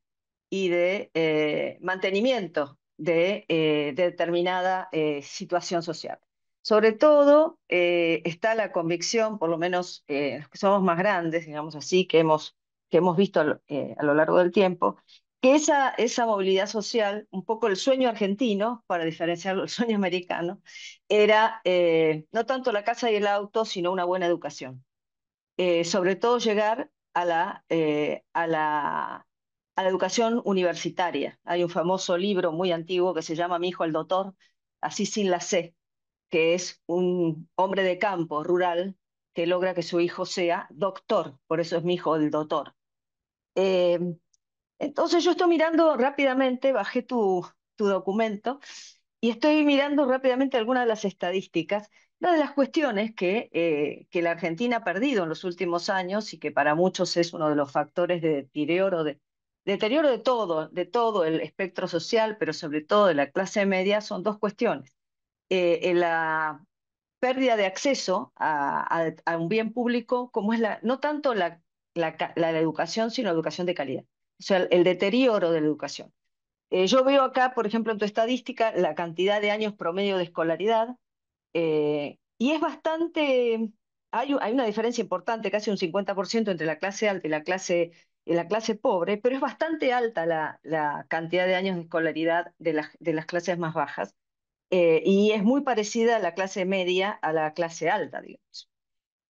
Speaker 5: y de eh, mantenimiento de, eh, determinada situación social. Sobre todo está la convicción, por lo menos los que somos más grandes, digamos así, que hemos, que hemos visto a lo, largo del tiempo, que esa, esa movilidad social, un poco el sueño argentino, para diferenciarlo del sueño americano, era no tanto la casa y el auto, sino una buena educación. Eh, sobre todo llegar eh, a la, educación universitaria. Hay un famoso libro muy antiguo que se llama Mi hijo el doctor, así sin la C, que es un hombre de campo rural que logra que su hijo sea doctor, por eso es mi hijo el doctor. Eh, entonces yo estoy mirando rápidamente, bajé tu, tu documento, y estoy mirando rápidamente algunas de las estadísticas una de las cuestiones que, eh, que, la Argentina ha perdido en los últimos años y que para muchos es uno de los factores de deterioro de, deterioro de todo, de todo el espectro social, pero sobre todo de la clase media, son dos cuestiones. Eh, la pérdida de acceso a, un bien público, como es la, no tanto la, educación, sino la educación de calidad. O sea, el, deterioro de la educación. Eh, yo veo acá, por ejemplo, en tu estadística, la cantidad de años promedio de escolaridad, eh, y es bastante, hay, hay, una diferencia importante, casi un 50% entre la clase alta y la clase, la clase pobre, pero es bastante alta la, la cantidad de años de escolaridad de, de las clases más bajas. Eh, y es muy parecida a la clase media a la clase alta, digamos.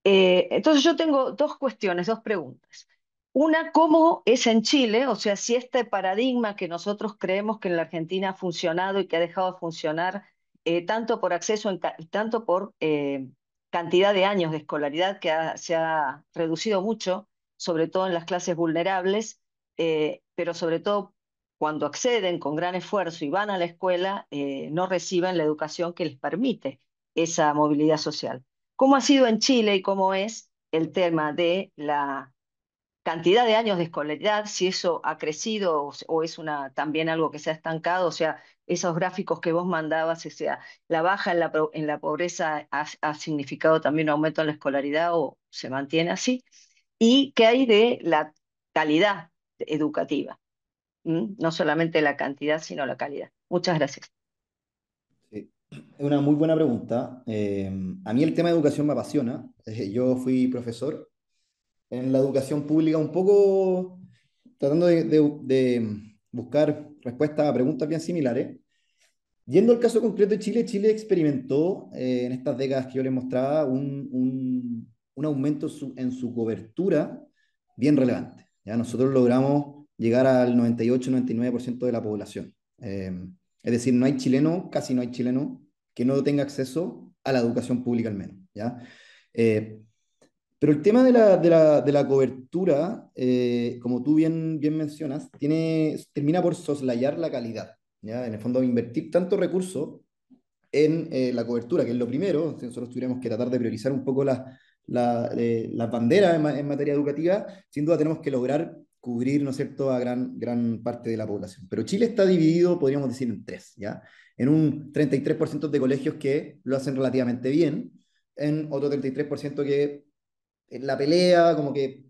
Speaker 5: Eh, entonces yo tengo dos cuestiones, dos preguntas. Una, ¿cómo es en Chile? O sea, si este paradigma que nosotros creemos que en la Argentina ha funcionado y que ha dejado de funcionar eh, tanto por acceso, en tanto por eh, cantidad de años de escolaridad que se ha reducido mucho, sobre todo en las clases vulnerables, eh, pero sobre todo cuando acceden con gran esfuerzo y van a la escuela, no reciben la educación que les permite esa movilidad social. ¿Cómo ha sido en Chile y cómo es el tema de la cantidad de años de escolaridad, si eso ha crecido o, es una, también algo que se ha estancado, o sea, esos gráficos que vos mandabas, o sea, la baja en la, en la pobreza ha, significado también un aumento en la escolaridad o se mantiene así, y qué hay de la calidad educativa, no solamente la cantidad, sino la calidad. Muchas gracias.
Speaker 4: Es una muy buena pregunta. Eh, a mí el tema de educación me apasiona. <laughs> Yo fui profesor en la educación pública, un poco tratando de, buscar respuestas a preguntas bien similares. Yendo al caso concreto de Chile, Chile experimentó eh, en estas décadas que yo les mostraba un, un, aumento en su cobertura bien relevante. ¿ya? Nosotros logramos llegar al 98-99% de la población. Em, es decir, no hay chileno, casi no hay chileno, que no tenga acceso a la educación pública al menos. ¿ya? Eh, pero el tema de la, de la, de la cobertura, eh, como tú bien, bien mencionas, tiene, termina por soslayar la calidad. ¿ya? En el fondo, invertir tanto recurso en eh, la cobertura, que es lo primero, si nosotros tuviéramos que tratar de priorizar un poco eh, las la, bandera banderas en, materia educativa, sin duda tenemos que lograr cubrir, ¿no es cierto?, a gran, gran parte de la población. Pero Chile está dividido, podríamos decir, en tres, ¿ya? En un 33% de colegios que lo hacen relativamente bien, en otro 33% que la pelea, como que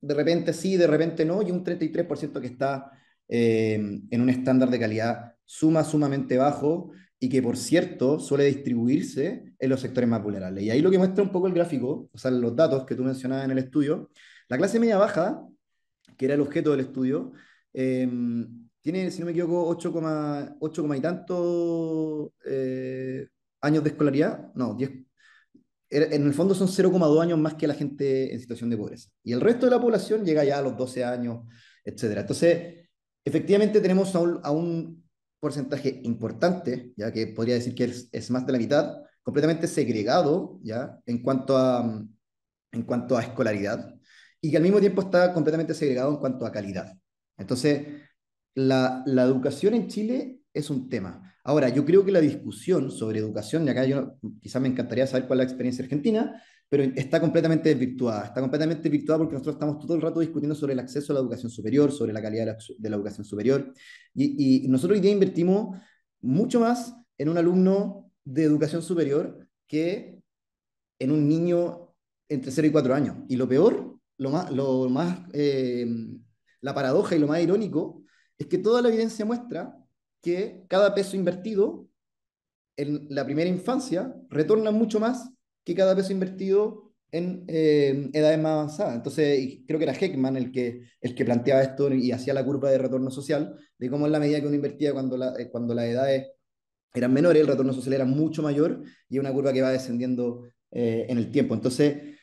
Speaker 4: de repente sí, de repente no, y un 33% que está eh, en un estándar de calidad suma, sumamente bajo y que por cierto suele distribuirse en los sectores más vulnerables. Y ahí lo que muestra un poco el gráfico, o sea, los datos que tú mencionabas en el estudio, la clase media baja, que era el objeto del estudio, em, tiene, si no me equivoco, 8, y tanto eh, años de escolaridad, no, 10, en el fondo son 0,2 años más que la gente en situación de pobreza. Y el resto de la población llega ya a los 12 años, etc. Entonces, efectivamente tenemos a un, porcentaje importante, ya que podría decir que es, más de la mitad, completamente segregado, ya, en cuanto a, en cuanto a escolaridad, y que al mismo tiempo está completamente segregado en cuanto a calidad. Entonces, la, la educación en Chile es un tema. Ahora, yo creo que la discusión sobre educación, y acá yo quizás me encantaría saber cuál es la experiencia argentina, pero está completamente desvirtuada. Está completamente desvirtuada porque nosotros estamos todo el rato discutiendo sobre el acceso a la educación superior, sobre la calidad de la, educación superior. Y, nosotros hoy día invertimos mucho más en un alumno de educación superior que en un niño entre 0 y 4 años. Y lo peor, lo más, lo más eh, la paradoja y lo más irónico es que toda la evidencia muestra que cada peso invertido en la primera infancia retorna mucho más que cada peso invertido en eh, edades más avanzadas. Entonces, creo que era Heckman el que, el que planteaba esto y hacía la curva de retorno social, de cómo en la medida que uno invertía cuando, la, eh, cuando las edades eran menores, el retorno social era mucho mayor y es una curva que va descendiendo eh, en el tiempo. Entonces,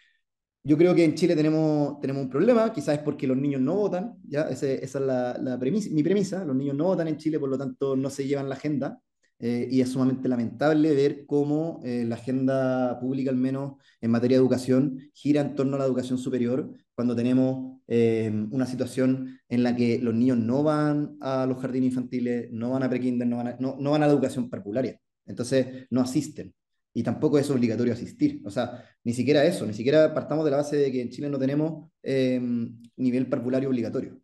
Speaker 4: yo creo que en Chile tenemos, tenemos un problema, quizás es porque los niños no votan, ¿ya? esa es la, premisa, mi premisa, los niños no votan en Chile, por lo tanto no se llevan la agenda, eh, y es sumamente lamentable ver cómo eh, la agenda pública, al menos en materia de educación, gira en torno a la educación superior, cuando tenemos eh, una situación en la que los niños no van a los jardines infantiles, no van a prekinder, no, van a, no, van a la educación parvularia. Entonces, no asisten y tampoco es obligatorio asistir. O sea, ni siquiera eso, ni siquiera partamos de la base de que en Chile no tenemos em, nivel parvulario obligatorio.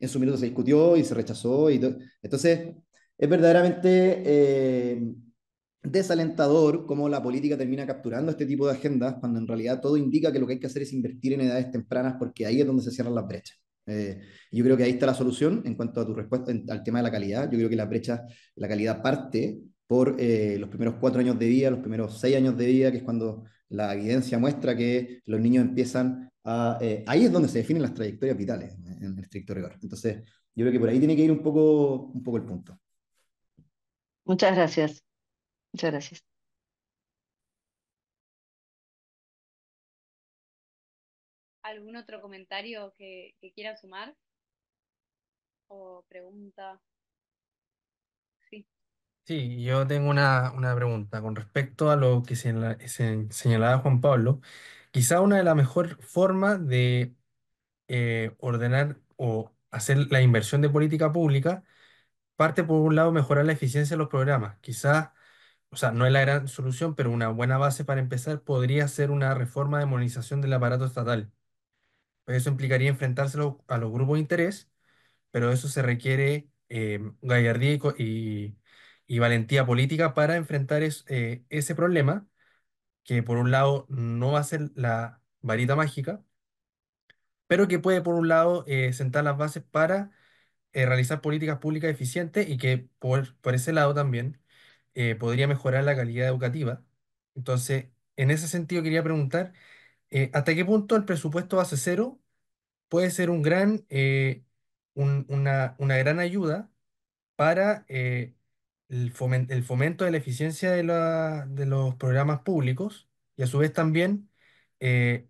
Speaker 4: En su minuto se discutió y se rechazó. Y Entonces, es verdaderamente em, desalentador cómo la política termina capturando este tipo de agendas cuando en realidad todo indica que lo que hay que hacer es invertir en edades tempranas porque ahí es donde se cierran las brechas. Eh, yo creo que ahí está la solución en cuanto a tu respuesta al tema de la calidad. Yo creo que la brecha, la calidad parte por eh, los primeros cuatro años de vida, los primeros seis años de vida, que es cuando la evidencia muestra que los niños empiezan a... Eh, ahí es donde se definen las trayectorias vitales, en el estricto rigor. Entonces, yo creo que por ahí tiene que ir un poco, un poco el punto.
Speaker 5: Muchas gracias. Muchas gracias.
Speaker 1: ¿Algún otro comentario que, quiera sumar? ¿O pregunta?
Speaker 6: Sí, yo tengo una, pregunta con respecto a lo que se- señalaba Juan Pablo. Quizá una de las mejores formas de eh, ordenar o hacer la inversión de política pública parte por un lado mejorar la eficiencia de los programas. Quizá, o sea, no es la gran solución, pero una buena base para empezar podría ser una reforma de modernización del aparato estatal. Pues eso implicaría enfrentárselo a los grupos de interés pero eso se requiere eh, gallardía y y valentía política para enfrentar eh, ese problema, que por un lado no va a ser la varita mágica, pero que puede por un lado eh, sentar las bases para eh, realizar políticas públicas eficientes y que por, ese lado también podría mejorar la calidad educativa. Entonces, en ese sentido quería preguntar, ¿hasta qué punto el presupuesto base cero puede ser un gran, una, gran ayuda para el, fomento de la eficiencia de, los programas públicos y a su vez también eh,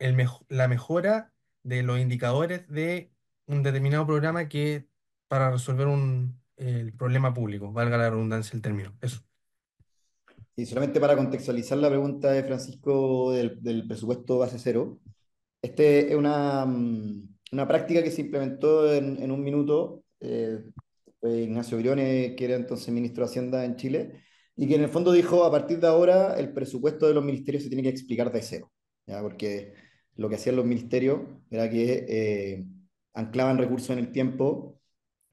Speaker 6: la mejora de los indicadores de un determinado programa que para resolver un, el problema público, valga la redundancia el término. Eso. Y solamente
Speaker 4: para contextualizar la pregunta de Francisco del, presupuesto base cero, este es una, mm, práctica que se implementó en, un minuto eh, eh, Ignacio Briones, que era entonces ministro de Hacienda en Chile, y que en el fondo dijo, a partir de ahora el presupuesto de los ministerios se tiene que explicar de cero, porque lo que hacían los ministerios era que eh, anclaban recursos en el tiempo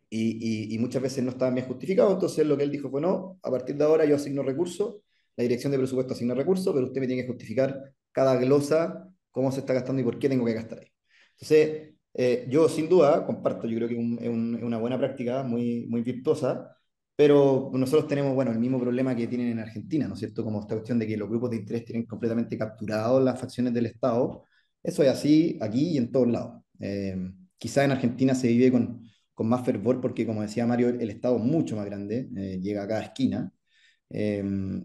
Speaker 4: y, y, muchas veces no estaban bien justificados, entonces lo que él dijo fue, no, a partir de ahora yo asigno recursos, la dirección de presupuesto asigna recursos, pero usted me tiene que justificar cada glosa, cómo se está gastando y por qué tengo que gastar ahí. Entonces, eh, yo sin duda comparto, yo creo que es una buena práctica, muy, muy virtuosa, pero nosotros tenemos, bueno, el mismo problema que tienen en Argentina, ¿no es cierto? Como esta cuestión de que los grupos de interés tienen completamente capturados las facciones del Estado. Eso es así aquí y en todos lados. Quizás eh, quizá en Argentina se vive con, con, más fervor porque, como decía Mario, el, Estado es mucho más grande, eh, llega a cada esquina,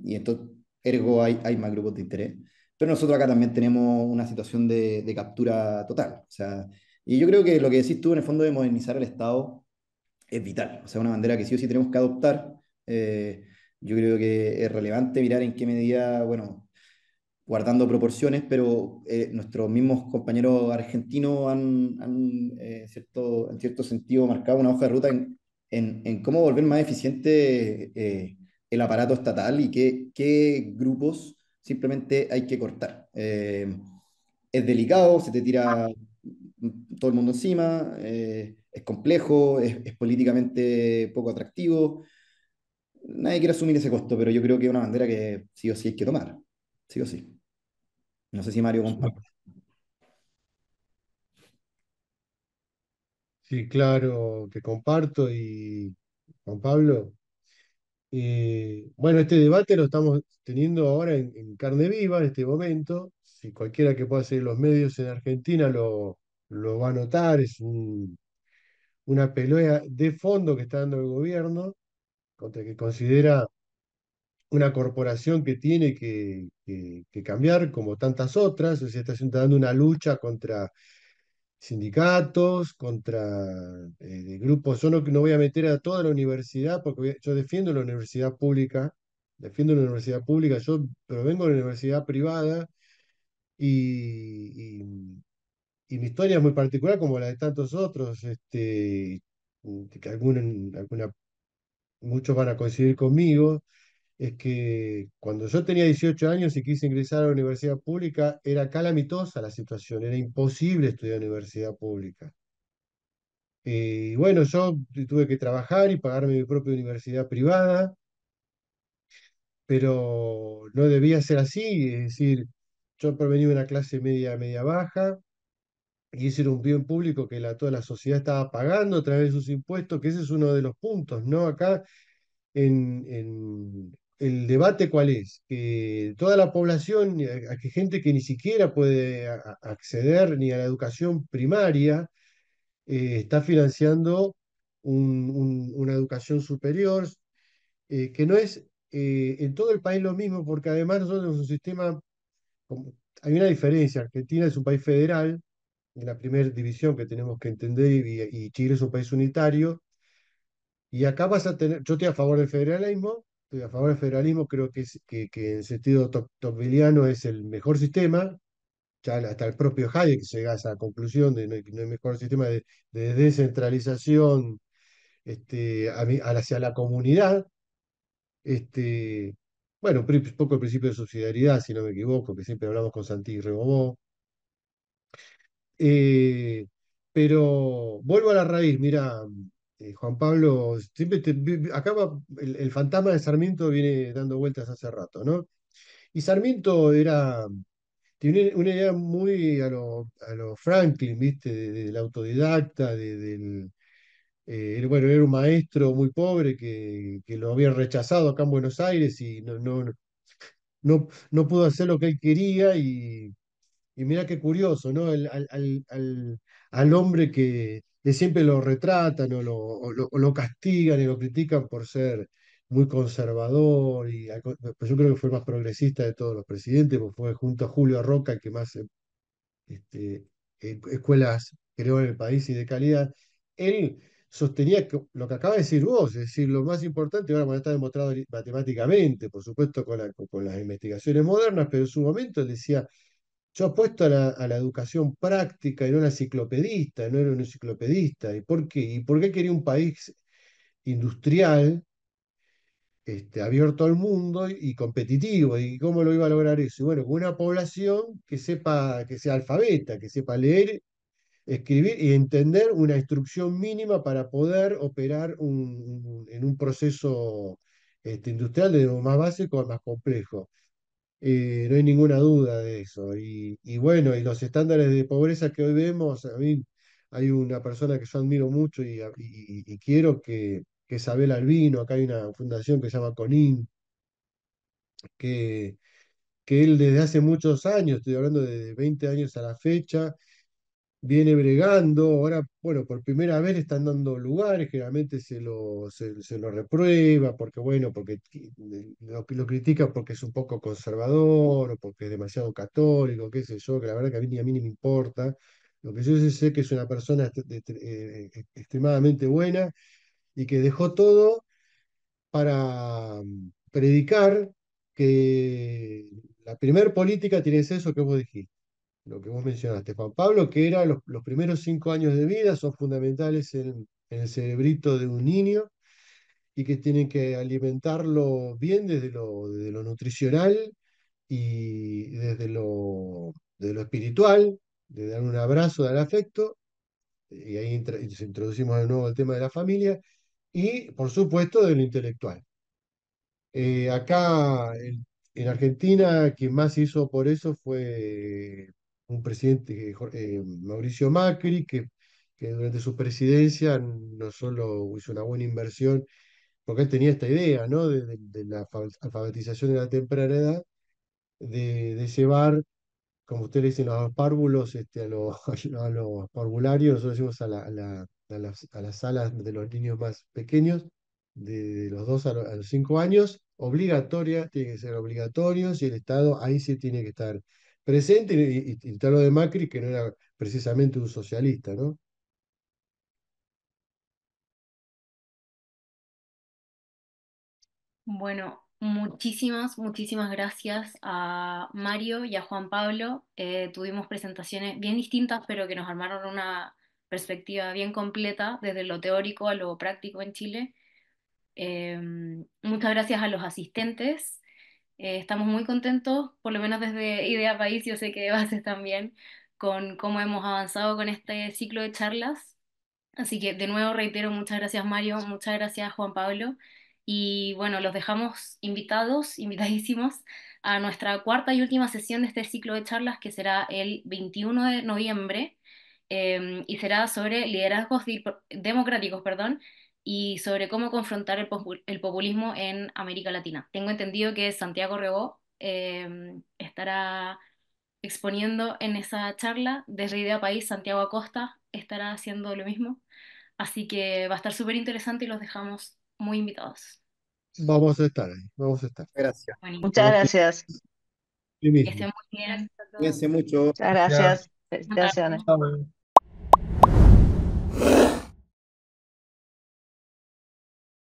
Speaker 4: y entonces, ergo, hay, hay más grupos de interés. Pero nosotros acá también tenemos una situación de, de captura total. O sea, y yo creo que lo que decís tú en el fondo de modernizar el Estado es vital, o sea, una bandera que sí o sí tenemos que adoptar. Eh, yo creo que es relevante mirar en qué medida, bueno, guardando proporciones, pero eh, nuestros mismos compañeros argentinos han, eh, en cierto sentido marcado una hoja de ruta en, cómo volver más eficiente el aparato estatal y qué, qué, grupos simplemente hay que cortar. es delicado, se te tira todo el mundo encima, eh, es complejo, es, políticamente poco atractivo. Nadie quiere asumir ese costo, pero yo creo que es una bandera que sí o sí hay que tomar, sí o sí. No sé si Mario comparte.
Speaker 2: Sí, claro, que comparto y Juan Pablo. Eh, bueno, este debate lo estamos teniendo ahora en, carne viva en este momento. Si cualquiera que pueda seguir los medios en Argentina lo, lo va a notar, es una pelea de fondo que está dando el gobierno contra que considera una corporación que tiene que, cambiar como tantas otras, o sea, está dando una lucha contra sindicatos, contra eh, grupos. Yo no, no, voy a meter a toda la universidad, porque yo defiendo la universidad pública, defiendo la universidad pública, yo provengo de la universidad privada y, y mi historia es muy particular como la de tantos otros. Este, mm, que muchos van a coincidir conmigo, es que cuando yo tenía 18 años y quise ingresar a la universidad pública, era calamitosa la situación, era imposible estudiar universidad pública. Eh, y bueno, yo tuve que trabajar y pagarme mi propia universidad privada, pero no debía ser así, es decir, yo provenía de una clase media, media baja, y ese era un bien público que la, toda la sociedad estaba pagando a través de sus impuestos, que ese es uno de los puntos, ¿no? Acá en, el debate cuál es, que toda la población, eh, que gente que ni siquiera puede acceder ni a la educación primaria, eh, está financiando una educación superior, eh, que no es en todo el país lo mismo, porque además nosotros tenemos un sistema, hay una diferencia, Argentina es un país federal, la primera división que tenemos que entender, y, Chile es un país unitario. Y acá vas a tener, yo estoy a favor del federalismo, estoy a favor del federalismo, creo que, que, en sentido tocquevilliano es el mejor sistema, ya hasta el propio Hayek llega a esa conclusión de no no hay mejor sistema de, descentralización este, hacia la comunidad. Este, bueno, un poco el principio de subsidiariedad, si no me equivoco, que siempre hablamos con Santi y Rebobó. Eh, pero vuelvo a la raíz, mira, eh, Juan Pablo, siempre te, el, fantasma de Sarmiento viene dando vueltas hace rato, ¿no? Y Sarmiento era, tiene una idea muy a lo, a lo Franklin, ¿viste? Del autodidacta, del... Eh, bueno, era un maestro muy pobre que, que, lo había rechazado acá en Buenos Aires y no, no, no, no pudo hacer lo que él quería y, y mira qué curioso, ¿no? al, hombre que, siempre lo retratan o lo, lo, castigan y lo critican por ser muy conservador, y pues yo creo que fue el más progresista de todos los presidentes, porque fue junto a Julio Roca el que más eh, este, eh, escuelas creó en el país y de calidad. Él sostenía que, lo que acaba de decir vos, es decir, lo más importante, ahora bueno, está demostrado matemáticamente, por supuesto, con, con las investigaciones modernas, pero en su momento decía, yo apuesto a la, educación práctica y no la enciclopedista, no era un enciclopedista. ¿Y por qué? ¿Y por qué quería un país industrial, este, abierto al mundo y, competitivo? ¿Y cómo lo iba a lograr eso? bueno, con una población que sepa, que sea alfabeta, que sepa leer, escribir y entender una instrucción mínima para poder operar en un proceso este, industrial de lo más básico al más complejo. Eh, no hay ninguna duda de eso. Y, bueno, y los estándares de pobreza que hoy vemos, a mí hay una persona que yo admiro mucho y, quiero que, es Isabel Albino, acá hay una fundación que se llama CONIN, que, que él desde hace muchos años, estoy hablando de 20 años a la fecha, viene bregando, ahora, bueno, por primera vez están dando lugares, generalmente se lo, se, lo reprueba, porque bueno, porque lo, critica porque es un poco conservador, o porque es demasiado católico, qué sé yo, que la verdad que a mí ni a mí ni me importa. Lo que yo sé, es que es una persona eh, eh, extremadamente buena y que dejó todo para mm, predicar que la primer política tiene eso que vos dijiste lo que vos mencionaste, Juan Pablo, que era los, primeros cinco años de vida son fundamentales en, el cerebrito de un niño y que tienen que alimentarlo bien desde lo, desde lo nutricional y desde lo, lo espiritual, de dar un abrazo, dar afecto, y ahí introducimos de nuevo el tema de la familia, y por supuesto de lo intelectual. Eh, acá en, en Argentina, quien más hizo por eso fue un presidente, eh, eh, Mauricio Macri, que, que durante su presidencia no solo hizo una buena inversión, porque él tenía esta idea, ¿no? De, la alfabetización de la temprana edad, de, llevar, como ustedes dicen, los párvulos, este, a, los, <laughs> a los parvularios, nosotros decimos a, la, a, la, a, las, a, las, salas de los niños más pequeños, de, los 2 a, los 5 años, obligatoria, tiene que ser obligatorio, y el Estado ahí se tiene que estar presente y, el de Macri, que no era precisamente un socialista, ¿no?
Speaker 1: Bueno, muchísimas, muchísimas gracias a Mario y a Juan Pablo. Eh, tuvimos presentaciones bien distintas, pero que nos armaron una perspectiva bien completa desde lo teórico a lo práctico en Chile. Eh, muchas gracias a los asistentes eh, estamos muy contentos, por lo menos desde Idea País, yo sé que de <laughs> Bases también, con cómo hemos avanzado con este ciclo de charlas. Así que de nuevo reitero, muchas gracias Mario, muchas gracias Juan Pablo. Y bueno, los dejamos invitados, <laughs> invitadísimos, a nuestra cuarta y última sesión de este ciclo de charlas que será el 21 de noviembre em, y será sobre liderazgos democráticos perdón, y sobre cómo confrontar el, populismo en América Latina. Tengo entendido que Santiago Rebó em, estará exponiendo en esa charla. Desde Idea País, Santiago Acosta estará haciendo lo mismo. Así que va a estar súper interesante y los dejamos muy invitados.
Speaker 2: Vamos a estar ahí, vamos a estar. Gracias. Muchas gracias. Que estén muy bien. Cuídense mucho. Muchas gracias.
Speaker 5: Gracias.